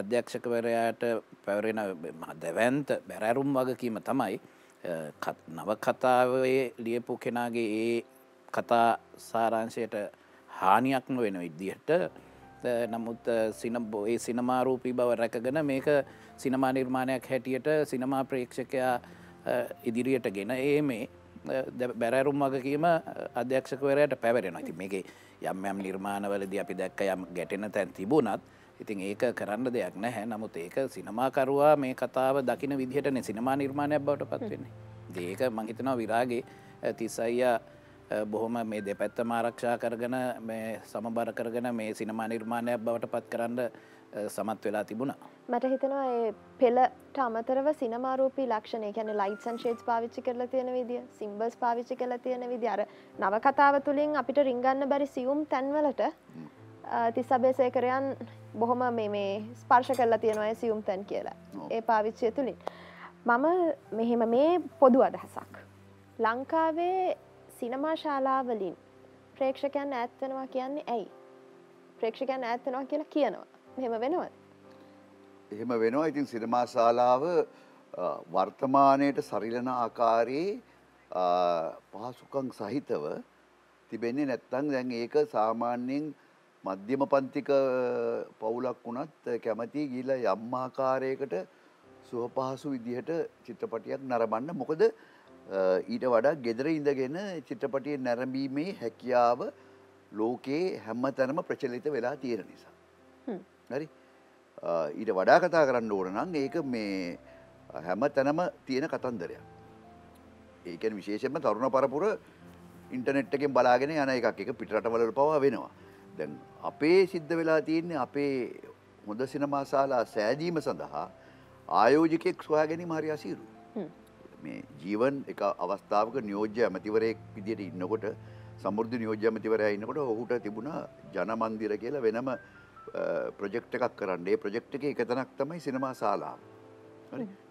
අධ්‍යක්ෂකවරයාට පැවරෙන දැවන්ත බැරැරුම් වගකීම තමයි නව කතාවේ ලියපු කෙනාගේ ඒ කතා සාරංශයට හානියක්ම වෙන විදිහට නමුත් සිනබෝ ඒ සිනමාරූපී බව රැකගෙන මේක සිනමා නිර්මාණයක් හැටියට සිනමා ප්‍රේක්ෂකයා ඉදිරියට ගෙන ඒ මේ බැරෑරුම් වග කියීම අධ්‍යක්ෂකවරයට පැවැරෙන ඇති මේගේ යම් යම් නිර්මාණවලද අපි දැක්ක යම් ගැටෙන තැන් තිබුණත් ඉතින් ඒක කරන්න දෙයක් නැහැ නමුත් ඒක සිනමාකරවා මේ කතාව දකින විදිහටන සිනමා නිර්මාණයක් බවට පත්වෙන්නේ. ඒක මංහිතනවා විරාගේ තිසයියා බොහොම මේ දෙපැත්ත මාරක්ෂා කරගන සමබර කරගන මේ සිනමා නිර්මාණයක් බවට පත් කරන්න සමත් වෙලා තිබුණා. මට හිතනවා ඒ පෙළට අමතරව සිනමාරූපී ලක්ෂණය ගැන ලයිට්සන් ෂේඩ් පාවිච්චි කරලා තියෙන විදිිය සිම්බල්ස් පාවිච්චි කරලා තියෙන විදි අර නවකතාව තුළින් අපිට රිංගන්න බැරි සියුම් තැන්වලට තිස්සබේසේකරයන් බොහොම මේ ස්පර්ශ කරලා තියෙනවා සියුම් තැන් කියලා ඒ පාවිච්චය තුළින්. මම මෙහෙම මේ පොදු අදහසක්. ලංකාවේ සිනමා ශාලාවලින් ප්‍රේක්ෂකයන් ඇත්වෙනවා කියන්නේ ඇයි. ප්‍රේක්ෂකයන් ඇත්වෙනවා කියලා කියනවා. මෙහෙම වෙනවද? එහෙම වෙනවා. ඉතින් සිනමා ශාලාව වර්තමානයේට සරිලන ආකාරයේ පහසුකම් සහිතව තිබෙන්නේ නැත්තම් දැන් ඒක සාමාන්‍යයෙන් මධ්‍යම පන්තික පවුලක් වුණත් කැමති ගිහිලා යම් ආකාරයකට සුවපහසු විදිහට චිත්‍රපටියක් නරඹන්න මොකද ඊට වඩා gedara ඉඳගෙන චිත්‍රපටියේ නැරඹීමේ හැකියාව ලෝකේ හැමතැනම ප්‍රචලිත වෙලා තියෙන නිසා. හ්ම්. හරි ඊට වඩා කතා කරන්න ඕන නම් ඒක මේ හැම තැනම තියෙන කතන්දරයක් ඒකන් විශේෂෙන්ම තරුණ පරපුර ඉන්ටනෙට් එකෙන් බලාගෙන යන එකක් එක පිටරටවලට පවා වෙනවා දැන් අපේ සිද්ධ වෙලා තියෙන්නේ අපේ හොඳ සිනමාසාලා සෑදීම සඳහා ආයෝජකෙක් සොයා ගැනීම හරි අසීරු මේ ජීවන් එක අවස්ථාවක නියෝජ්‍ය ඇමතිවරයෙක් විදියට ඉන්නකොට සමුෘද්ධ නියෝජ්‍ය ඇමතිවරයා ඉන්නකොට ඔහුට තිබුණ ජනමන්දිර කියලා වෙනම ප්‍රජෙක්් එකක් කරන්නේ ප්‍රජෙක්් එක එකතනක් තමයි සිනමා ශාලා.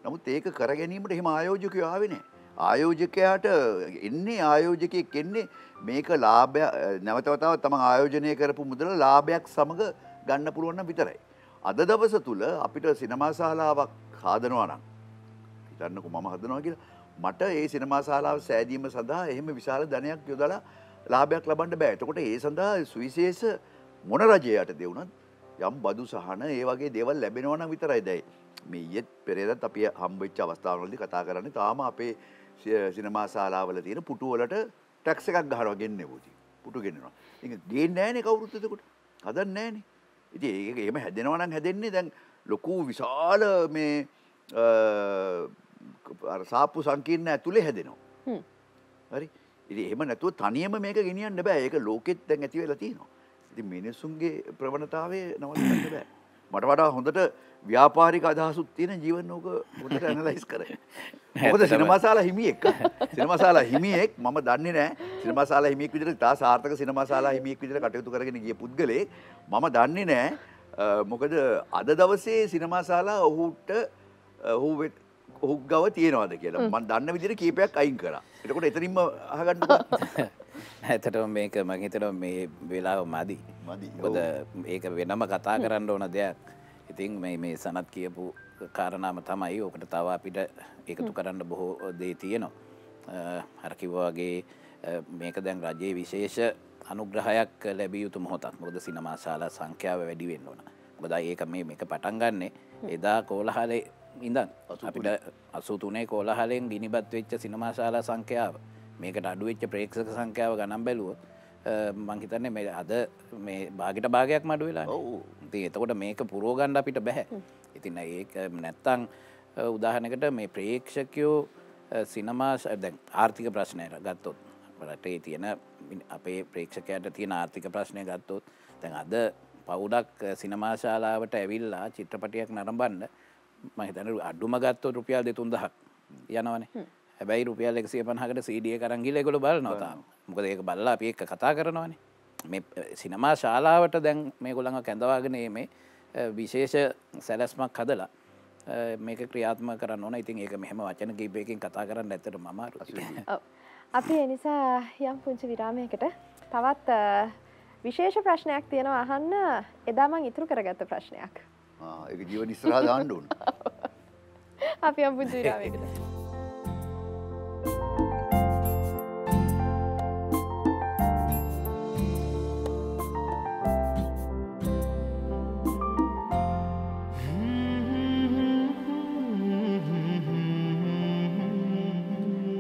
නමුත් ඒක කර ගැනීමට හෙම ආයෝජකය ආවෙන. ආයෝජකයාට එන්නේ ආයෝජකය කෙන්නේ මේක ලාභය නැවතවතාව තම ආයෝජනය කරපු මුදල ලාභයක් සමඟ ගන්න පුළුවන්න විතරයි. අද දවස තුළ අපිට සිනමාශාලාවක් හාදනවානම් හිතන්නකු මම හදනවා කියලා මට ඒ සිනමාශාලාව සෑදීම සඳහා එහෙම විශාල ධනයක් යොදලා ලාභයක් ලබන්ට බෑතකොට ඒ සඳහා සුවිශේෂ මොන රජයට දෙවුණත් යම් බදු සහන ඒ වගේ දේවල් ලැබෙනවන විතරයි දැයි මේ යෙත් පෙරේදත් අපිය හම්බච්ච අවස්ථාවනලි කතා කරන්න තාම අපේ සිනමා සාලාවල තියෙන පුටුවලට ටැක්ස එකක් ගහරගෙන්න්න බූති පුටු ගෙන්නවා එක ගේ නෑන කවුරුත්තතකොට හදන්න නෑන ඉති ඒක එම හැදෙනවනම් හැදෙන්නේ දැන් ලොකු විශාල මේ සාපපු සංකීන්න ඇතුළේ හැදෙනවා හරි එහම නැතුව තනියම මේක ගෙනියන්න බෑ ඒක ලෝකෙත් දැන් ඇතිවෙලා තියෙනවා ති මිනිස්සුන්ගේ ප්‍රවණතාවේ නවතන්න බෑ මට වඩා හොඳට ව්‍යාපාරික අදහසුත් තියෙන ජීවන් නෝක ගොඩට ඇනලයිස් කර හොද සිනමසාල හිමියෙක් සිනමසාලා හිමියෙක් මම දන්නේ නෑ සිනමසාලා හිමික් විදිර තා සාර්ථක සිනමසාලා හිමියෙක් විදිර කටයුතු කරගෙන ගිය පුද්ගලේ මම දන්නේ නෑ මොකද අද දවසේ සිනමාසාලා ඔහුට ඔහු ඔහු ගව තියෙනවාද කියලා මන් දන්න විදිර කීපයක් අයින් කර එතකොට එතනින්ම අහගන්න ඇතටම මේක මහිතට මේ වෙලාව මදි බොද ඒක වෙනම කතා කරන්න ඕන දෙයක් ඉතින් මේ මේ සනත් කියපු කාරණාම තමයි ඕකට තව අපිට එකතු කරන්න බොහෝ දේ තියනවා හරකිවාගේ මේක දැන් රජයේ විශේෂ අනුග්‍රහයක් ලැබියයුතු මොහොතක් මොද සිනමාශාලා සංඛ්‍යාව වැඩිවෙන්න ඕන ගොදා ඒක මේ එක පටන්ගන්නේ එදා කෝලහලේ ඉඳන් අපිට අසුතුනේ කෝලහලෙන් ගිනිබත් වෙච්ච සිනමාශාලා සංඛ්‍යාව මේකට අඩුවෙච්ච ප්‍රේක්ෂක සංඛ්‍යාව ගනම් බැලුව මංහිතන්නේ මේ අද මේ බාගිට භාගයක් මඩු වෙලා ති එතකොට මේක පුරෝගණ්ඩ අපිට බැහැ ඉතින්න ඒ නැත්තං උදාහනකට මේ ප්‍රේක්ෂකයෝ සිනමාශ දැන් ආර්ථික ප්‍රශ්නයට ගත්තොත් රටේ තියෙන අපේ ප්‍රේක්ෂකයට තියෙන ආර්ථික ප්‍රශ්නය ගත්තොත් තැන් අද පවුඩක් සිනමාශාලාවට ඇවිල්ලා චිත්‍රපටියක් නරඹන්න මහිතන අඩුම ගත්තෝ රුපියල් දෙතුන්දහක් යනවනේ හැබැයි රුපියල් එකසිය පහකට සීඩිය කරංගිල එකොළ බල නොතාම් මොකද ඒක බල්ලා අපි එක් කතා කරනවානේ මේ සිනමා ශාලාවට දැන් මේ ගොළඟ කැඳවාගෙන මේ විශේෂ සැලැස්මක් හදලා මේක ක්‍රියාත්ම කරන්න ඕන ඉතින් ඒක මෙහම වචන කිීපයකින් කතා කරන්න ඇතට මමාරු අපි එනිසා යම් පුංචි විරාමයකට තවත් විශේෂ ප්‍රශ්නයක් තියෙනවා අහන්න එදාමං ඉතුරු කරගත්ත ප්‍රශ්නයක් එක ජීව නිස්රාධාණ්ඩුන් අපි අම්පු ජීරාවකට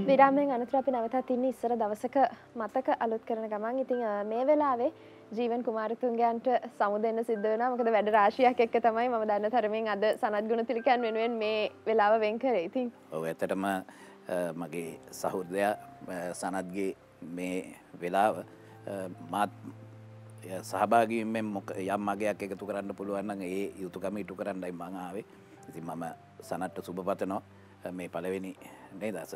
විරාමයෙන් අනතුර අපි නවතත් ඉන්න ඉස්සර දවසක මතක අලුත් කරන ගමන් ඉතින් මේ වෙලාවේ ජීවන් කුමාරතුන්ගයන්ට සමුදන්න සිද්ධ වෙන මොකද වැඩ රාශියයක් එක්ක තමයි ම දන්න තරමින් අද සනත් ගුණ තිරිකන් වෙනුවෙන් මේ වෙලාව වෙන් කර ඉතින් ඔව ඇතටම මගේ සහෘදයා සනත්ගේ මේ වෙලාව මාත් සහභාගීෙන් මොක යම් මගේයක් එකතු කරන්න පුළුවන්න ඒ යුතුකම ඉටු කරන්නයි මංආාවේ ඉතින් මම සනට්ට සුභපතනෝ මේ පලවෙනි නේ දස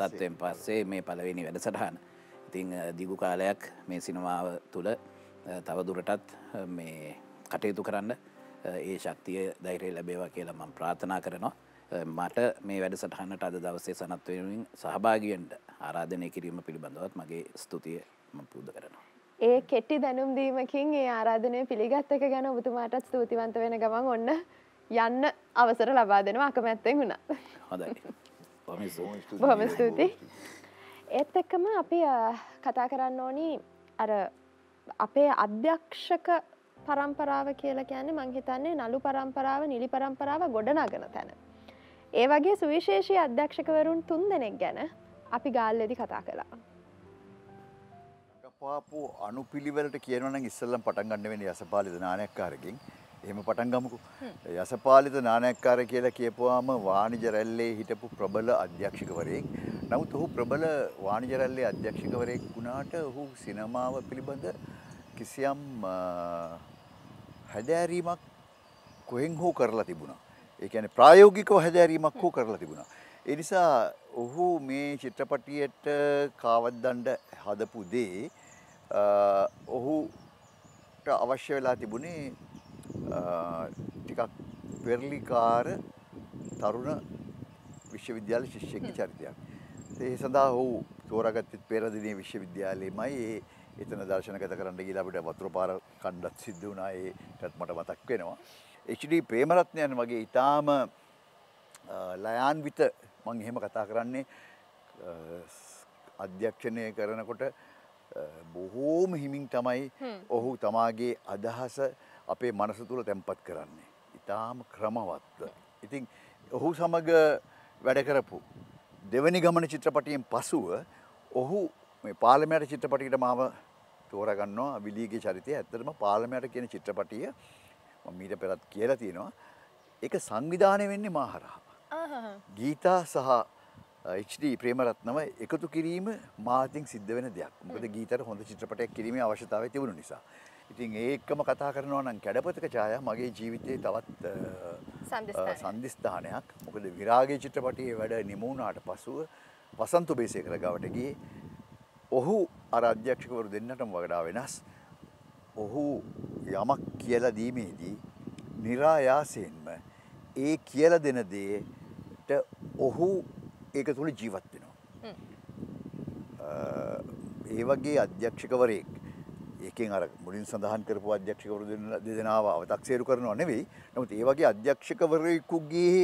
තත්ත්වෙන් පස්සේ මේ පලවෙනි වැඩසටහන. ඉතිං දිගු කාලයක් මේ සිනමාව තුළ තවදුරටත් මේ කටයුතු කරන්න ඒ ශක්තිය දෛරය ලැබේවා කියලා මම ප්‍රාථනා කරනවා. මට මේ වැඩසටහනට අද දවසේ සනත්වරුවින් සහභාගියෙන්ට ආරාධනය කිරීම පිළිබඳවත් මගේ ස්තුතිය ම පුද කරනවා. ඒ කෙට්ටි දැනුම් දීමකින් ඒ ආරාධනය පිළිගත්තක ගැන ඔබතුමාටත් ස්තුතිවන්ත වෙන ගමන් ඔන්න යන්න අවසර ලබා දෙනවා අකමැත්තෙන් වුණා. හොඳයි. බොහම ස්තුතියි. ඒත් එක්කම අපි කතා කරන්න ඕනි අර අපේ අධ්‍යක්ෂක පරම්පරාව කියලා කියන්නේ මංහිතන්නේ නලු පරම්පරාව නිලි පරම්පරාව ගොඩනාගෙන තැන. ඒ වගේ සුවිශේෂී අධ්‍යක්ෂකවරුන් තුන් දෙනෙක් ගැන අපි ගාල්ලෙදි කතා කළා. පාපු අනුපිළිවෙලට කියනවනම් ඉස්සල්ලම් පටන් ගන්න වෙන යසපාලිද නානයක්කාරකින් එහෙම පටන් ගමුකු. යසපාලිත නානයක්කාර කියලා කියපුවාම වාණිජ රැල්ලේ හිටපු ප්‍රබල අධ්‍යක්ෂකවරයෙක්. නමුත් ඔහු ප්‍රබල වාණිජ රැල්ලේ අධ්‍යක්ෂකවරයෙක් වුණාට ඔහු සිනමාව පිළිබඳ කිසියම් හැදෑරීමක් කොහෙන් හෝ කරලා තිබුණා. ඒ කියන්නේ ප්‍රායෝගිකව හැදෑරීමක් හෝ කරලා තිබුණා. ඒ නිසා ඔහු මේ චිත්‍රපටියට කාවද්දණ්ඩ හදපු දේ ඔහුට අවශ්‍ය වෙලා තිබුණේ ටිකක් පෙරලිකාර තරුණ විශ්වවිද්‍යාල ශිෂ්‍යයෙක්ගේ චරිතයක්. ඒ සඳහා ඔහු තෝරාගත්තෙත් පෙරදිනේ විශ්වවිද්‍යාලයේමයි ඒ එතන දර්ශනගත කරන්න ගිහිලා අපිට වතුර පාර කණ්ඩත් සිද්ධ වුණා ඒකත් මට මතක් වෙනවා. HD ප්‍රේමරත්නයන් වගේ ඊටාම ලයාන්විත මම එහෙම කතා කරන්නේ අධ්‍යක්ෂණය කරනකොට බොහෝම හිමින් තමයි ඔහු තමාගේ අදහස අපේ මනස තුළ තැන්පත් කරන්නේ. ඉතාම ක්‍රමවත්ව. ඉතින් ඔහු සමඟ වැඩ කරපු. දෙවැනි ගමන චිත්‍රපටියෙන් පසුව ඔහු පාලමයට චිත්‍රපටිකට මාව තෝරගන්නවා විලියගේ චරිතය ඇත්තටම පාලමයට කියන චිත්‍රපටිය මීට පෙරත් කියලා තියෙනවා. එක සංවිධානය වෙන්නේ මාහරහා. ගීතා සහ HD ප්‍රේමරත්නව එකතු කිරීම මාතින් සිද්ධ වෙන දෙයක්. මොකද ගීතට හොඳ චිත්‍රපටයක් කිරීමේ අවශ්‍යතාවය තිබුණු නිසා. ඉතින් ඒකම කතා කරනවා නම් කැඩපතක ඡායා මගේ ජීවිතයේ තවත් සන්දිස්ථානයක්. මොකද විරාගයේ චිත්‍රපටයේ වැඩ නිමු වුණාට පසුව වසන්ත බේසේකර ගාවට ගියේ ඔහු අර අධ්‍යක්ෂකවරු දෙන්නටම වඩා වෙනස්. ඔහු යමක් කියලා දීමේදී નિરાයාසයෙන්ම ඒ කියලා දෙන දේට ඔහු ඒක තුළ ජීවත් වෙනවා. ඒ වගේ අධ්‍යක්ෂකවරයෙක් ඒකෙන් අර මුලින් සඳහන් කරපු අධ්‍යක්ෂකවරු දෙදෙනාව අවතක්සේරු කරනවා නෙවෙයි නමුත් ඒ වගේ අධ්‍යක්ෂකවරයෙකුගේ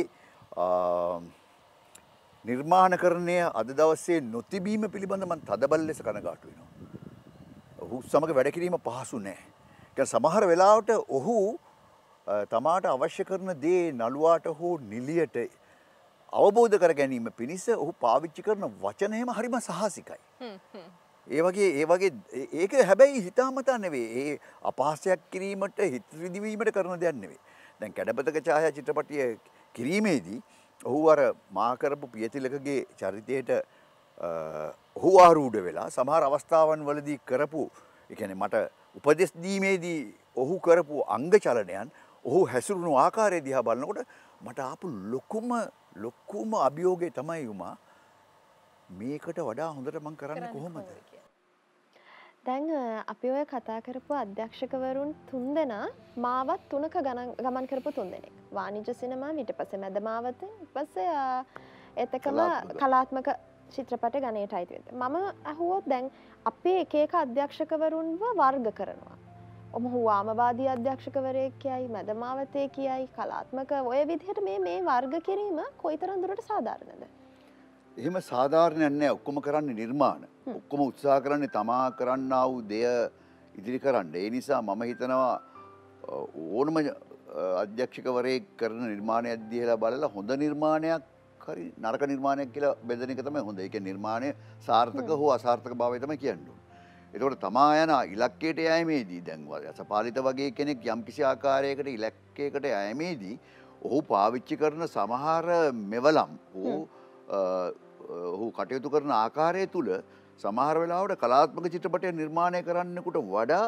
නිර්මාණකරණය අද දවස්සේ නොතිබීම පිළිබඳ මන් තදබල ලෙස කනගාටු වෙනවා. ඔහු සමග වැඩ කිරීම පහසු නෑ. ඒ සමහර වෙලාවට ඔහු තමාට අවශ්‍ය කරන දේ නළුවාට හෝ නිලියට අවබෝධ කර ගැනීම පිණිස ඔහු පාවිච්චි කරන වචනයම හරිම සාහසිකයි. ඒ වගේ ඒ වගේ ඒක හැබැයි හිතාමතා නෙවේ ඒ අපහාසයක් කිරීමට හිත විදිවීමට කරන දෙයක් නෙවේ. දැන් කැඩපතක ඡායා චිත්‍රපටිය කිරීමේදී ඔහු අර මා කරපු පියතිලකගේ චරිතයට ඔහු ආරූඩ වෙලා සමහර අවස්ථාවන් වලදී කරපු එකන මට උපදෙස් දීමේදී ඔහු කරපු අංගචලනයන් ඔහු හැසුරුණු ආකාරය දිහා බලන්නකොට මට ආපු ලොකුම ලොක්කුම අභියෝගය තමයි යුමා මේකට වඩා හොඳට මං කරන්න කොහොමද. දැන් අපි ඔය කතා කරපු අධ්‍යක්ෂකවරුන් තුන්දෙනා මාවත් තුනක ගමන් කරපු තුන්දෙනෙක් වානිජ සිනමා මිට පස මැද මාවත පස එතකම කලාත්මක චිත්‍රපට ගණයට අයිතිවෙත මම ඇහුවොත් දැන් අපේ එකක අධ්‍යක්ෂකවරුන්ව වර්ග කරනවා ඔම හවාමවාදී අධ්‍යක්ෂකවරයෙක් කියයි මැදමාවතය කියයි කලාත්මක ඔය විදිහට මේ මේ වර්ග කිරීම කොයිතරන්දුරට සාධාරණද. එහෙම සාධාරණයන්නේ ඔක්කොම කරන්නේ නිර්මාණ ඔක්කොම උත්සාහ කරන්නේ තමා කරන්න වූ දෙය ඉදිරි කරන්න. ඒ නිසා මම හිතනවා ඕනම අධ්‍යක්ෂකවරේ කරන නිර්මාණය අධ්‍යහලා බලලා හොඳ නිර්මාණයක් හරි නරක නිර්මාණයක් කියලා බෙදන එක තමයි හොඳ. ඒක නිර්මාණය සාර්ථක හෝ අසාර්ථක භාවය තමයි කියන්නේ. එතකොට තමා යන ඉලක්කයට යෑමේදී දැන් යසපාලිත වගේ කෙනෙක් යම්කිසි ආකාරයකට ඉලක්කයකට යෑමේදී ඔහු පාවිච්චි කරන සමහර මෙවලම් ඔහු ඔහු කටයුතු කරන ආකාරය තුළ සමහර වෙලාවට කලාත්මක චිත්‍රපටය නිර්මාණය කරන්නෙකුට වඩා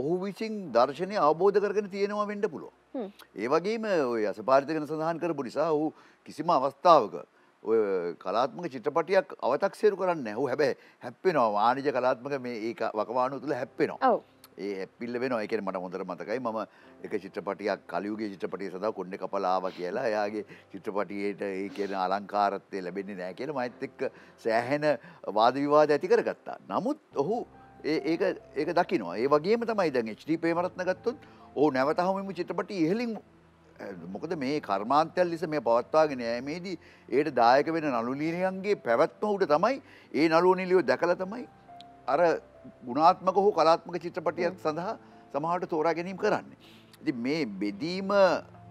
ඔහු විසින් දර්ශනය අවබෝධ කරගෙන තියෙනවා වෙන්න පුළුවන්. ඒ වගේම ඔය අසපාරිතකන සඳහන් කරපු නිසා ඔහු කිසිම අවස්ථාවක ඔය කලාත්මක චිත්‍රපටියක් අවතක්සේරු කරන්න ඇහු හැබැයි හැප්පෙනවා වාණිජ කලාත්මක මේ ඒ වකවානුව තුළ හැප්පෙනවා. ඒ ඇපිල්ල වෙන ඒක මට හොඳර මතකයි මම එක චිත්‍රපටියක් කලියුගේ චිත්‍රපටිය සඳහා කොන්්ඩ කපලාව කියලා යාගේ චිත්‍රපටියට ඒ කියන අලංකාරත්තය ලැබෙන්නේ නෑ කියල මයිත් එක්ක සෑහෙන වාදවිවාද ඇති කරගත්තා. නමුත් ඔහු ඒක දකිනවා ඒ වගේ තමයි දැන් ච්ටි පේමරත්න ගත්තුත් ඕ නැවතහමම චිත්‍රපටි ඉහලින් මොකද මේ කර්මාන්තයල් ලෙස මේ පවත්වාගෙන යෑමේදී ඒයට දායක වෙන නළුලීනියන්ගේ පැවැත්ම උට තමයි ඒ නළුවනිලියෝ දැකල තමයි අර ගුණාත්මක හෝ කලාත්මක චිත්‍රපටයක් සඳහා සමහට තෝරා ගැනීම් කරන්නේ. ඇති මේ බෙදීම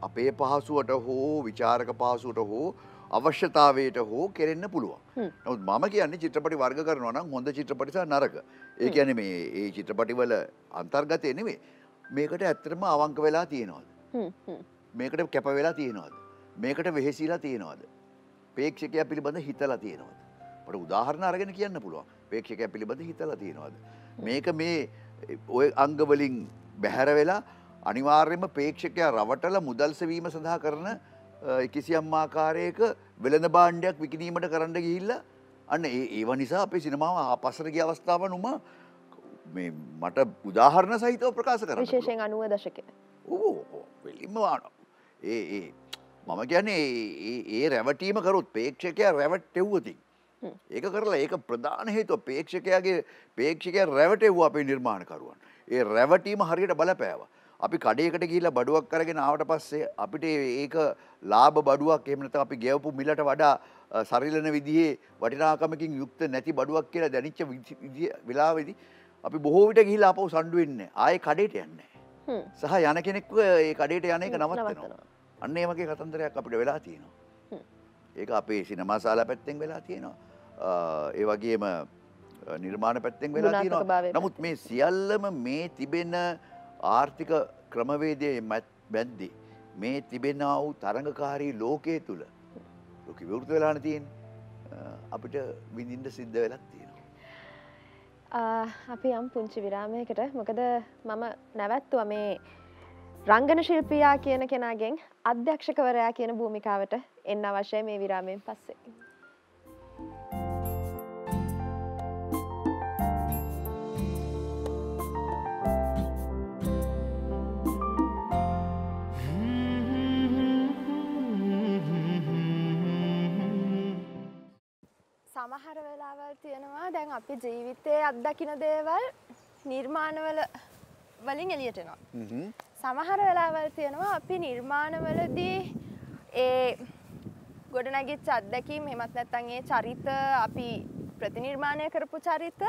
අපේ පහසුවට හෝ විචාරක පහසුවට හෝ අවශ්‍යතාවයට හෝ කෙරෙන්න්න පුළුවන් නොත් ම කියන්න චිත්‍රපටි වර්ග කරනවන හොඳ චිත්‍රපටිසා නරක ඒ ඇන මේ ඒ චිත්‍රපටිවල අන්තර්ගතය නෙවේ මේකට ඇත්තරම අවංක වෙලා තියෙනවාද මේකට කැප වෙලා තියෙනවාද මේකට වෙහෙසිලා තියෙනවාද පේක්ෂකය පිළිබඳ හිතලා තියෙනවාද පට උදාහරණ අරගෙන කියන්න පුළුවන් අපේක්ෂක පිළිබඳ හිතලා තියෙනවාද. මේක මේ ඔය අංගවලින් බැහැර වෙලා අනිවාර්යම පේක්ෂකයා රවටල මුදල්සවීම සඳහා කරන කිසියම් ආකාරයක වෙළඳ බාණ්ඩයක් විකිනීමට කරන්න ගිහිල්ල අන්න ඒ ඒව නිසා අපේ සිනමාව ආපසරගේ අවස්ථාවන් උම මේ මට උදාහරණ සහිතව ප්‍රකාශ කර විශේෂයෙන් අනුව දශක වෙලිම්වාන ඒ ඒ මම කියන්නේ ඒ රැවටීම කරුත් පේක්ෂකයා රැවට්ටෙව්වති ඒක කරලා ඒක ප්‍රධාන හේතුව පේක්ෂකයාගේ පේක්ෂකය රැවටෙව්වා අපේ නිර්මාණකරුවන්. ඒ රැවටීම හරියට බලපෑවා. අපි කඩේකට ගිහිල්ලා බඩුවක් කරගෙන ආවට පස්සේ අපිට ඒක ලාභ බඩුවක් එහෙම නැත්නම් අපි ගෙවපු මිලට වඩා සරිලන විදිහේ වටිනාකමකින් යුක්ත නැති බඩුවක් කියලා දැනෙච්ච වෙලාවේදී අපි බොහෝ විට ගිහිල්ලා ආපහු සණ්ඩු වෙන්නේ. ආයේ කඩේට යන්නේ නැහැ. සහ යන කෙනෙක්ව ඒ කඩේට යන එක නවත්තනවා. අන්න ඒ වගේ කතන්දරයක් අපිට වෙලා තියෙනවා. ඒක අපේ සිනමාශාලා පැත්තෙන් වෙලා තියෙනවා. ඒ වගේම නිර්මාණ පැත්තෙන් වෙලා තියෙනවා නමුත් මේ සියල්ලම මේ තිබෙන ආර්ථික ක්‍රමවේදය බැද්දි මේ තිබෙන වූ තරඟකාරී ලෝකයේ තුළ ලොකි විවෘත වෙලාන තියෙන් අපිට විඳින්ට සිද්ධ වෙලක් තියෙනවා. අපි යම් පුංචි විරාමයකට මොකද මම නැවැත්තුව මේ රංගන ශිල්පියා කියන කෙනගෙන් අධ්‍යක්ෂකවරයා කියන භූමිකාවට එන්න අවශ්‍යය මේ විරාමයෙන් පස්සේ. සමහර වෙලාවල් තියෙනවා දැන් අපි ජීවිතයේ අත්දකින දේවල් නිර්මාණවල වලින් එළියට එනවා. සමහර වෙලාවල් තියෙනවා අපි නිර්මාණවලදී ඒ ගොඩනැගිච්ච අත්දැකීම් එහෙමත් නැත්නම් ඒ චරිත අපි ප්‍රතිනිර්මාණය කරපු චරිත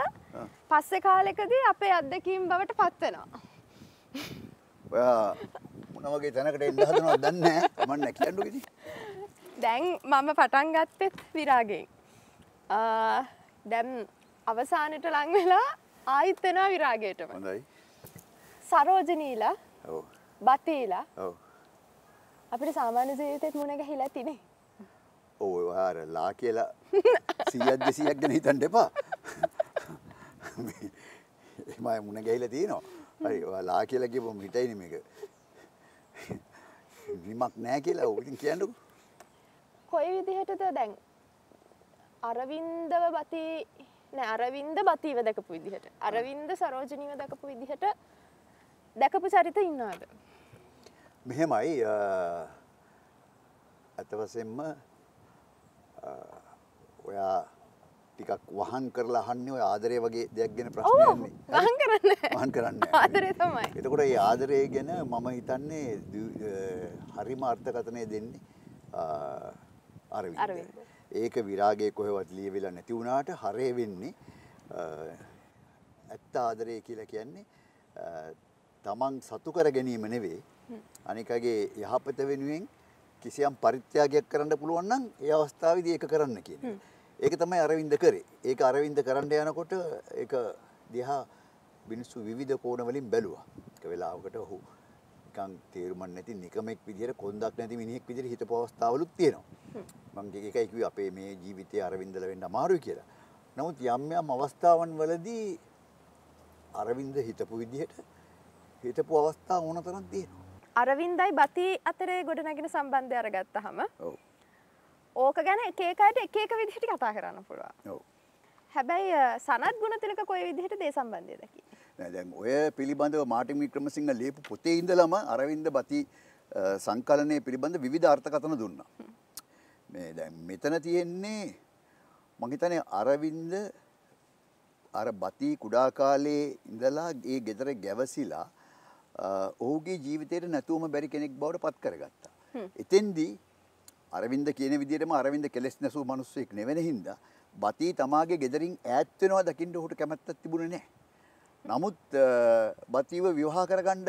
පස්සේ කාලෙකදී අපේ අත්දැකීම් බවට පත් වෙනවා. ඔයා මොන වගේ තැනකට එන්න හදනවද දන්නේ නැහැ. මම දැන් මම පටන් ගත්තෙත් විරාගෙන්. දැම් අවසානට ලංවෙලා ආයිත්තනා විරාගයටම හොඳයි සරෝජනීලා බතීලා අපිට සාමාන්‍ය ජීවිතෙත් මුණග හිලා තිනේ ඕවාර ලා කියලා සියත් දෙසියක් ගැන හිතන් දෙපා එම මුණ ගැහිල තියනවා හරි ලා කියලා කිපු හිටයින මේක විමක් නෑ කියලා ඔටින් කියන්නු කොයි විදිහටද දැන් අරවින්දව බති නෑ අරවින්ද බතිව දැකපු විදිහට අරවින්ද සරෝජනීව දැකපු විදිහට දැකපු චරිත ඉන්නාද. මෙහෙමයි ඇතවසෙන්ම ඔයා ටිකක් වහන් කරලා අහන්න ඔය ආදරය වගේ දෙයක් ගැන ප්‍රශ්නයන්නේ වහන් කරන්න වහන් කරන්න ආදරය තමයි එතකොට ඒ ආදරය ගැන මම හිතන්නේ හරිම අර්ථකථනය දෙන්නේ අරවින්ද ඒක විරාගයේ කොහෙවත් ලියවිලා නැති වුණාට හරේ වෙන්නේ ඇත්ත ආදරය කියලා කියන්නේ තමන් සතු කර ගැනීම නෙවෙයි අනිකගේ යහපත වෙනුවෙන් කිසියම් පරිත්‍යාගයක් කරන්න පුළුවන් නම් ඒ අවස්ථාවේදී ඒක කරන්න කියන. ඒක තමයි අරවින්ද කරේ. ඒක අරවින්ද කරන්න යනකොට ඒක දිහා මිනිස්සු විවිධ කෝණ වලින් බැලුවා. ඒක වෙලාවකට ඔහු නිකන් තේරුමක් නැති නිකමෙක් විදිහට කොන්දක් නැති මිනිහෙක් විදිහට හිතපු අවස්ථාවලුත් තියෙනවා. මම ඒකයි කිව්වේ අපේ මේ ජීවිතයේ අරවින්දල වෙන්න අමාරුයි කියලා. නමුත් යම් යම් අවස්ථාවන් වලදී අරවින්ද හිතපු විදිහට හිතපු අවස්ථා ඕන තරම් තියෙනවා. අරවින්දයි බති අතරේ ගොඩනැගෙන සම්බන්ධය අරගත්තහම ඕක ගැන එක එකකට එක එක විදිහට කතා කරන්න පුළුවන්. හැබැයි සනත් ගුණතිලක කොයි විදිහට දේ සම්බන්ධය දකි. දැන් ඔය පිළිබඳව මාටින් වික්‍රමසිංහ ලියපු පොතේ ඉඳලම අරවින්ද බති සංකලනය පිළිබඳ විවිධ අර්ථකථන දුන්නා. මේ දැන් මෙතන තියෙන්නේ මං හිතන්නේ අරවින්ද අර බති කුඩා කාලේ ඉඳලා ඒ ගෙදර ගැවසිලා ඔහුගේ ජීවිතයට නැතුවම බැරි කෙනෙක් බවට පත් කරගත්තා. එතෙන්දී අරවින්ද කියන විදිහටම අරවින්ද කෙලස් නැසූ මිනිස්සෙක් නෙවෙන හින්දා බති තමාගේ ගෙදරින් ඈත් වෙනවා දකින්න ඔහුට කැමැත්තක් තිබුණේ නැහැ. නමුත් බතිව විවාහ කරගණ්ඩ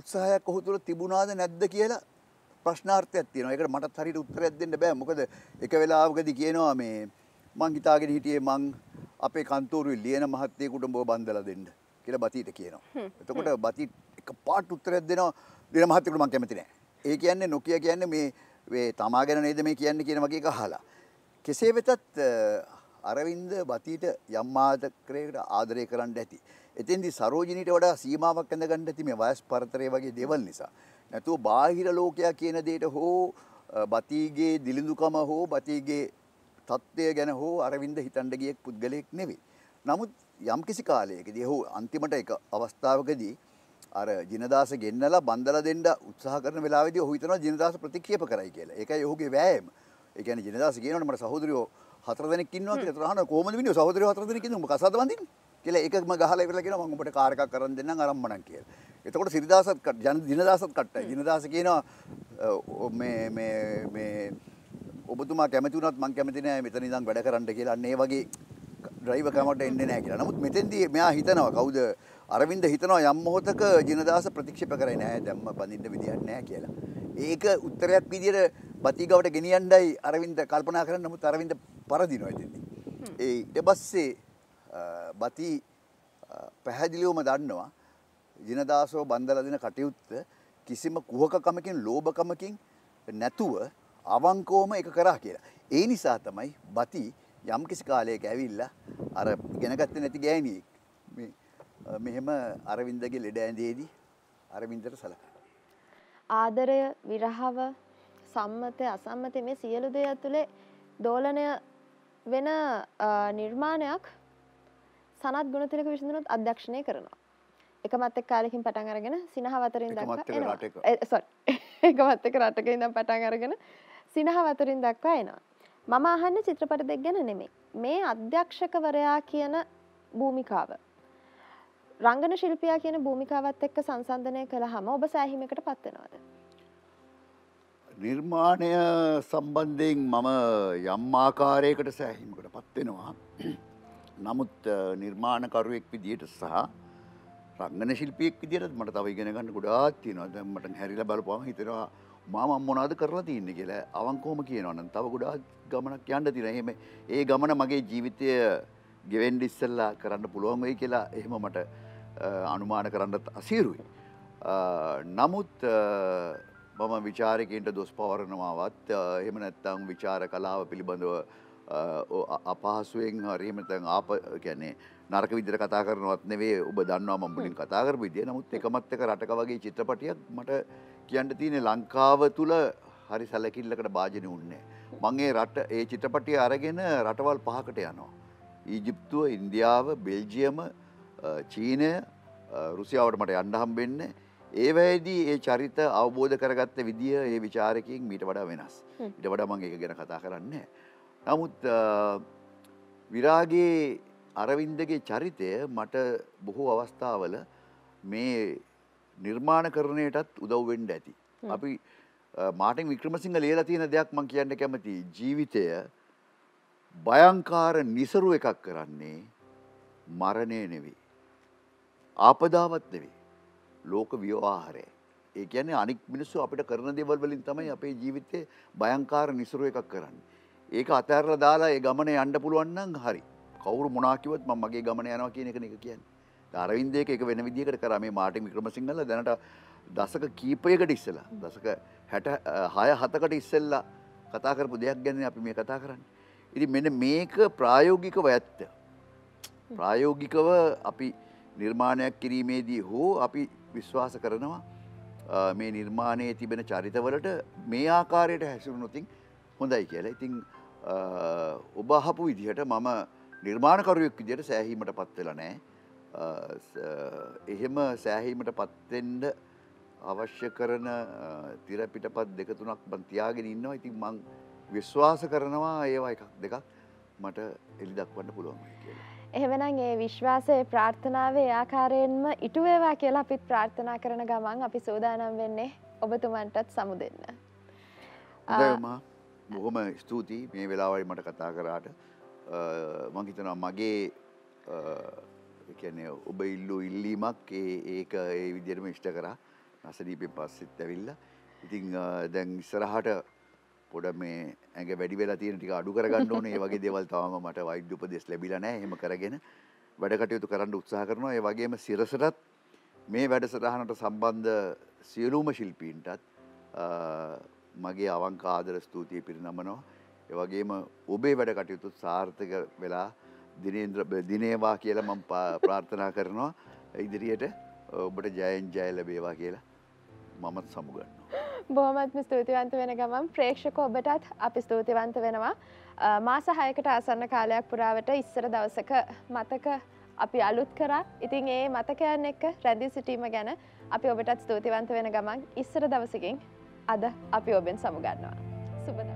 උත්සාහයක් ඔහු තුළ තිබුණාද නැද්ද කියලා ප්‍රශ්නාර්ථයක් තියෙන එකට මටත් හරිට උත්තරයක් දෙන්න බෑ මොකද එක වෙලාවකදි කියනවා මේ මං හිතාගෙන හිටියේ මං අපේ කන්තෝරුවේ ලියන මහත්තයෙකුට බෝ බන්දලා දෙන්න කියලා බතීට කියනවා. එතකොට බති එක පාට උත්තරයක් දෙනවා ලියන මහත්තයෙකුට මං කැමති නෑ. ඒ කියන්නේ නොකිය කියන්නේ මේ තමා ගැන නේද මේ කියන්නේ කියන වගේ එක අහලා. කෙසේ වෙතත් අරවින්ද බතීට යම්මාතක්‍රයකට ආදරය කරන්න ඇති. එතින්දි සරෝජනීට වඩා සීමාවක් ඇඳගන්න ඇති මේ වයස් පරතරය වගේ දෙවල් නිසා. නැතුව බාහිර ලෝකයා කියන දේට හෝ බතීගේ දිලිඳුකම හෝ බතීගේ තත්ත්වය ගැන හෝ අරවින්ද හිතන්ඩ ගියෙක් පුද්ගලයෙක් නෙවේ. නමුත් යම් කිසි කාලයකදී ඔහු අන්තිමට එක අවස්ථාවකදී අර ජිනදාස ගෙන්නලා බන්දලා දෙන්න උත්සාහ කරන වෙලාවේදී ඔහු හිතනවා ජිනදාස ප්‍රතික්ෂේප කරයි කියලා. ඒකයි ඔහුගේ වෑයම. ඒ කියන්නේ ජිනදාස කියනවනේ මට සහෝදරයෝ හතර දෙනෙක් ඉන්නවා කියලා තරහන කොහොමද මිනිහ සහෝදරයෝ හතර දෙනෙක් ඉන්නවා මොකක් අසාද වඳින්නේ කියලා ඒකම ගහලා ඉවරලා කියනවා මම ඔබට කාර් එකක් කරන් දෙන්නම් ආරම්භණම් කියලා. එතකොට සිරිදාසත් ජන දිනදාසත් කට්ටයි. දිනදාස කියනවා මේ මේ මේ ඔබතුමා කැමති වුණත් මං කැමති නෑ මෙතන ඉඳන් වැඩ කරන්න කියලා. අන්න ඒ වගේ ඩ්‍රයිවර් කමට එන්නේ නෑ කියලා. නමුත් මෙතෙන්දී මෙයා හිතනවා කවුද අරවින්ද හිතනවා යම් මොහොතක ජිනදාස ප්‍රතික්ෂේප කරේ නෑ දැම්ම බඳින්න විදියක් නෑ කියලා. ඒක උත්තරයක් විදියට බතිගවට ගෙනියන්නයි අරවින්ද කල්පනා කරන්නේ. නමුත් අරවින්ද පරදිනවා ඉතින්නේ. ඒ ඊට පස්සේ බති පැහැදිලිවම දන්නවා ජිනදාසෝ බන්දලා දෙන කටයුත්ත කිසිම කුහකකමකින් ලෝභකමකින් නැතුව අවංකෝම එක කරා කියලා. ඒ නිසා තමයි බති යම් කිසි කාලයක ඇවිල්ලා අර ගෙනගත්තේ නැති ගෑණියෙක් මේ මෙහෙම අරවින්දගේ ලෙඩ ඇඳේදී අරවින්දට සලකන. ආදරය විරහව සම්මතය අසම්මතය මේ සියලු දේ ඇතුළේ දෝලනය වෙන නිර්මාණයක් සනත් ගුණතිලක විසිඳනුත් අධ්‍යක්ෂණය කරනවා. එකමත් එක් කාලෙකින් පටන් අරගෙන සිනහවතරින් දක්වා එකමත් එක රටක ඉඳම් පටන් අරගෙන සිනහවතරින් දක්වා එනවා. මම අහන්න චිත්‍රපට දෙක් ගැන නෙමේ. මේ අධ්‍යක්ෂකවරයා කියන භූමිකාව. රංගන ශිල්පියා කියන භූමිකාවත් එක්ක සංසන්ධනය කළ හම ඔබ සෑහිමකට පත්වෙනවාද. නිර්මාණය සම්බන්ධයෙන් මම යම් ආකාරයකට සෑහීමකට පත්වෙනවා. නමුත් නිර්මාණකරුවෙක් විදියට සහ රංගන ශිල්පියෙක් විදියට මට තව ඉගෙනගන්න ගොඩාක් තියෙනවා. දැන් මට හැරිලා බලපුවම හිතෙනවා මම මොනවද කරලා තියෙන්නේ කියලා අවංකවම කියනවා නම් තව ගොඩාක් ගමනක් යන්න තියෙනවා. එහෙම ඒ ගමන මගේ ජීවිතය ගෙවෙන්න ඉස්සෙල්ලා කරන්න පුළුවන් වෙයි කියලා එහෙම මට අනුමාන කරන්නත් අසීරුයි. නමුත් මම විචාරකන්ට දොස් පවරනවාවත් එහෙම නැත්තං විචාර කලාව පිළිබඳව අපහසුවෙන් හරීමතන් ආප ගැනේ නරක විදිර කතා කරනවත් නෙවේ ඔබ දන්නවා මුලින් කතාකර විදිය නමුත් එකමත්තක රටක වගේ චිත්‍රපටියක් මට කියන්න තියෙන ලංකාව තුළ හරි සැලකිල්ලකට භාජන උන්නේ. මංගේ රට ඒ චිත්‍රපටිය අරගෙන රටවල් පහකට යනවා. ඊජිප්තුව ඉන්දියාව බෙල්ජියම චීනය රුසියාවට මට අන්ඩහම් වෙන්නේ ඒවැදී ඒ චරිත අවබෝධ කරගත්ත විදිහ ඒ විචාරකින් මීට වඩා වෙනස් ඉට වඩ මං එක ගැන කතා කරන්න. නමුත් විරාගේ අරවින්දගේ චරිතය මට බොහෝ අවස්ථාවල මේ නිර්මාණකරණයටත් උදව්වෙන්ඩ ඇති. අපි මාටෙන් වික්‍රමසිංහ ලියලා තියෙන දෙයක් මං කියන්න කැමති ජීවිතය භයංකාර නිසරු එකක් කරන්නේ මරණය නෙවෙයි. ආපදාවත් නෙවෙයි. ලෝක ව්‍යවහාරය. ඒ කියන්නේ අනික් මිනිස්සු අපිට කරන දේවල් වලින් තමයි අපේ ජීවිතේ භයංකාර නිසරු එකක් කරන්නේ. ඒක අතහැරලා දාලා ඒ ගමනේ යන්න පුළුවන් නම් හරි. කවුරු මොනා කිව්වත් මම මගේ ගමන යනවා කියන එක නෙක කියන්නේ. අරවින්දේක ඒක වෙන විදිහකට කරා මේ මාටින් වික්‍රමසිංහල දැනට දශක කීපයකට ඉස්සලා දශක 66 7කට ඉස්සෙල්ලා කතා කරපු දෙයක් ගැන අපි මේ කතා කරන්නේ. ඉතින් මෙන්න මේක ප්‍රායෝගිකව ඇත්ත. ප්‍රායෝගිකව අපි නිර්මාණයක් කිරීමේදී හෝ අපි විශ්වාස කරනවා මේ නිර්මාණයේ තිබෙන චරිතවලට මේ ආකාරයට හැසිරුණොතින් හොඳයි කියලා. ඉතින් ඔබ අහපු විදිහට මම නිර්මාණකරුවෙක් විදිහට සෑහීමට පත් වෙලා නෑ. එහෙම සෑහීමට පත්තෙන්ඩ අවශ්‍ය කරන තිරපිටපත් දෙක තුනක් මං තියාගෙන ඉන්නවා. ඉතින් මං විශ්වාස කරනවා ඒවා එකක් දෙකක් මට එලි දක්වන්න පුළුවන් කියලා. එහෙමනම් ඒ විශ්වාසය ප්‍රාර්ථනාවේ ආකාරයෙන්ම ඉටු වේවා කියලා අපිත් ප්‍රාර්ථනා කරන ගමන් අපි සූදානම් වෙන්නේ ඔබතුමන්ටත් සමු දෙන්න. උදයමා බොහොම ස්තුතියි මේ වෙලාවයි මට කතා කරාට මං හිතනවා මගේ කියන්නේ ඔබ ඉල්ලු ඉල්ලීමක් ඒක ඒ විදිහටම ඉෂ්ට කරා අසනීපෙන් පස්සෙත් ඇවිල්ලා ඉතින් දැන් ඉස්සරහට පොඩ මේ ඇඟ වැඩි වෙලා තියෙන ටික අඩු කරගන්න ඕනේ. ඒ වගේ දේවල් තාම මට වෛද්‍ය උපදෙස් ලැබිලා නැහැ. එහෙම කරගෙන වැඩ කටයුතු කරන්න උත්සාහ කරනවා. ඒ වගේම සිරසටත් මේ වැඩසටහනට සම්බන්ධ සියලුම ශිල්පීන්ටත් මගේ අවංක ආදර ස්තුතිය පිරිනමනවා. ඒ වගේම ඔබේ වැඩ කටයුතු සාර්ථක වෙලා දිනේන්ද්‍ර දිනේවා කියලා මම ප්‍රාර්ථනා කරනවා. ඉදිරියට ඔබට ජයෙන් ජය ලැබේවා කියලා මමත් සමුගන්නවා. බොහොමත්ම ස්තුතිවන්ත වෙන ගමන් ප්‍රේක්ෂක ඔබටත් අපි ස්තුතිවන්ත වෙනවා මාස හයකට ආසන්න කාලයක් පුරාවට ඉස්සර දවසක මතක අපි අලුත් කරා ඉතින් ඒ මතකයන් එක්ක රැඳී සිටීම ගැන අපි ඔබටත් ස්තුතිවන්ත වෙන ගමන් ඉස්සර දවසකින් අද අපි ඔබෙන් සමුගන්නවා සුබද